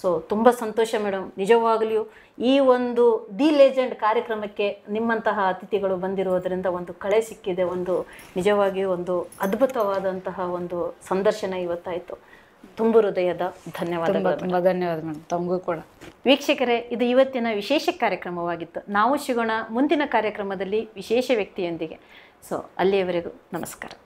ಸೊ ತುಂಬ ಸಂತೋಷ ಮೇಡಮ್ ನಿಜವಾಗಲಿಯೂ ಈ ಒಂದು ದಿ ಲೆಜೆಂಡ್ ಕಾರ್ಯಕ್ರಮಕ್ಕೆ ನಿಮ್ಮಂತಹ ಅತಿಥಿಗಳು ಬಂದಿರುವುದರಿಂದ ಒಂದು ಕಳೆ ಸಿಕ್ಕಿದೆ ಒಂದು ನಿಜವಾಗಿಯೂ ಒಂದು ಅದ್ಭುತವಾದಂತಹ ಒಂದು ಸಂದರ್ಶನ ಇವತ್ತಾಯಿತು ತುಂಬ ಹೃದಯದ ಧನ್ಯವಾದ ತುಂಬಾ ಧನ್ಯವಾದ ಮೇಡಮ್ ತಮಗೂ ಕೂಡ ವೀಕ್ಷಕರೇ ಇದು ಇವತ್ತಿನ ವಿಶೇಷ ಕಾರ್ಯಕ್ರಮವಾಗಿತ್ತು ನಾವು ಸಿಗೋಣ ಮುಂದಿನ ಕಾರ್ಯಕ್ರಮದಲ್ಲಿ ವಿಶೇಷ ವ್ಯಕ್ತಿಯೊಂದಿಗೆ ಸೊ ಅಲ್ಲಿಯವರೆಗೂ ನಮಸ್ಕಾರ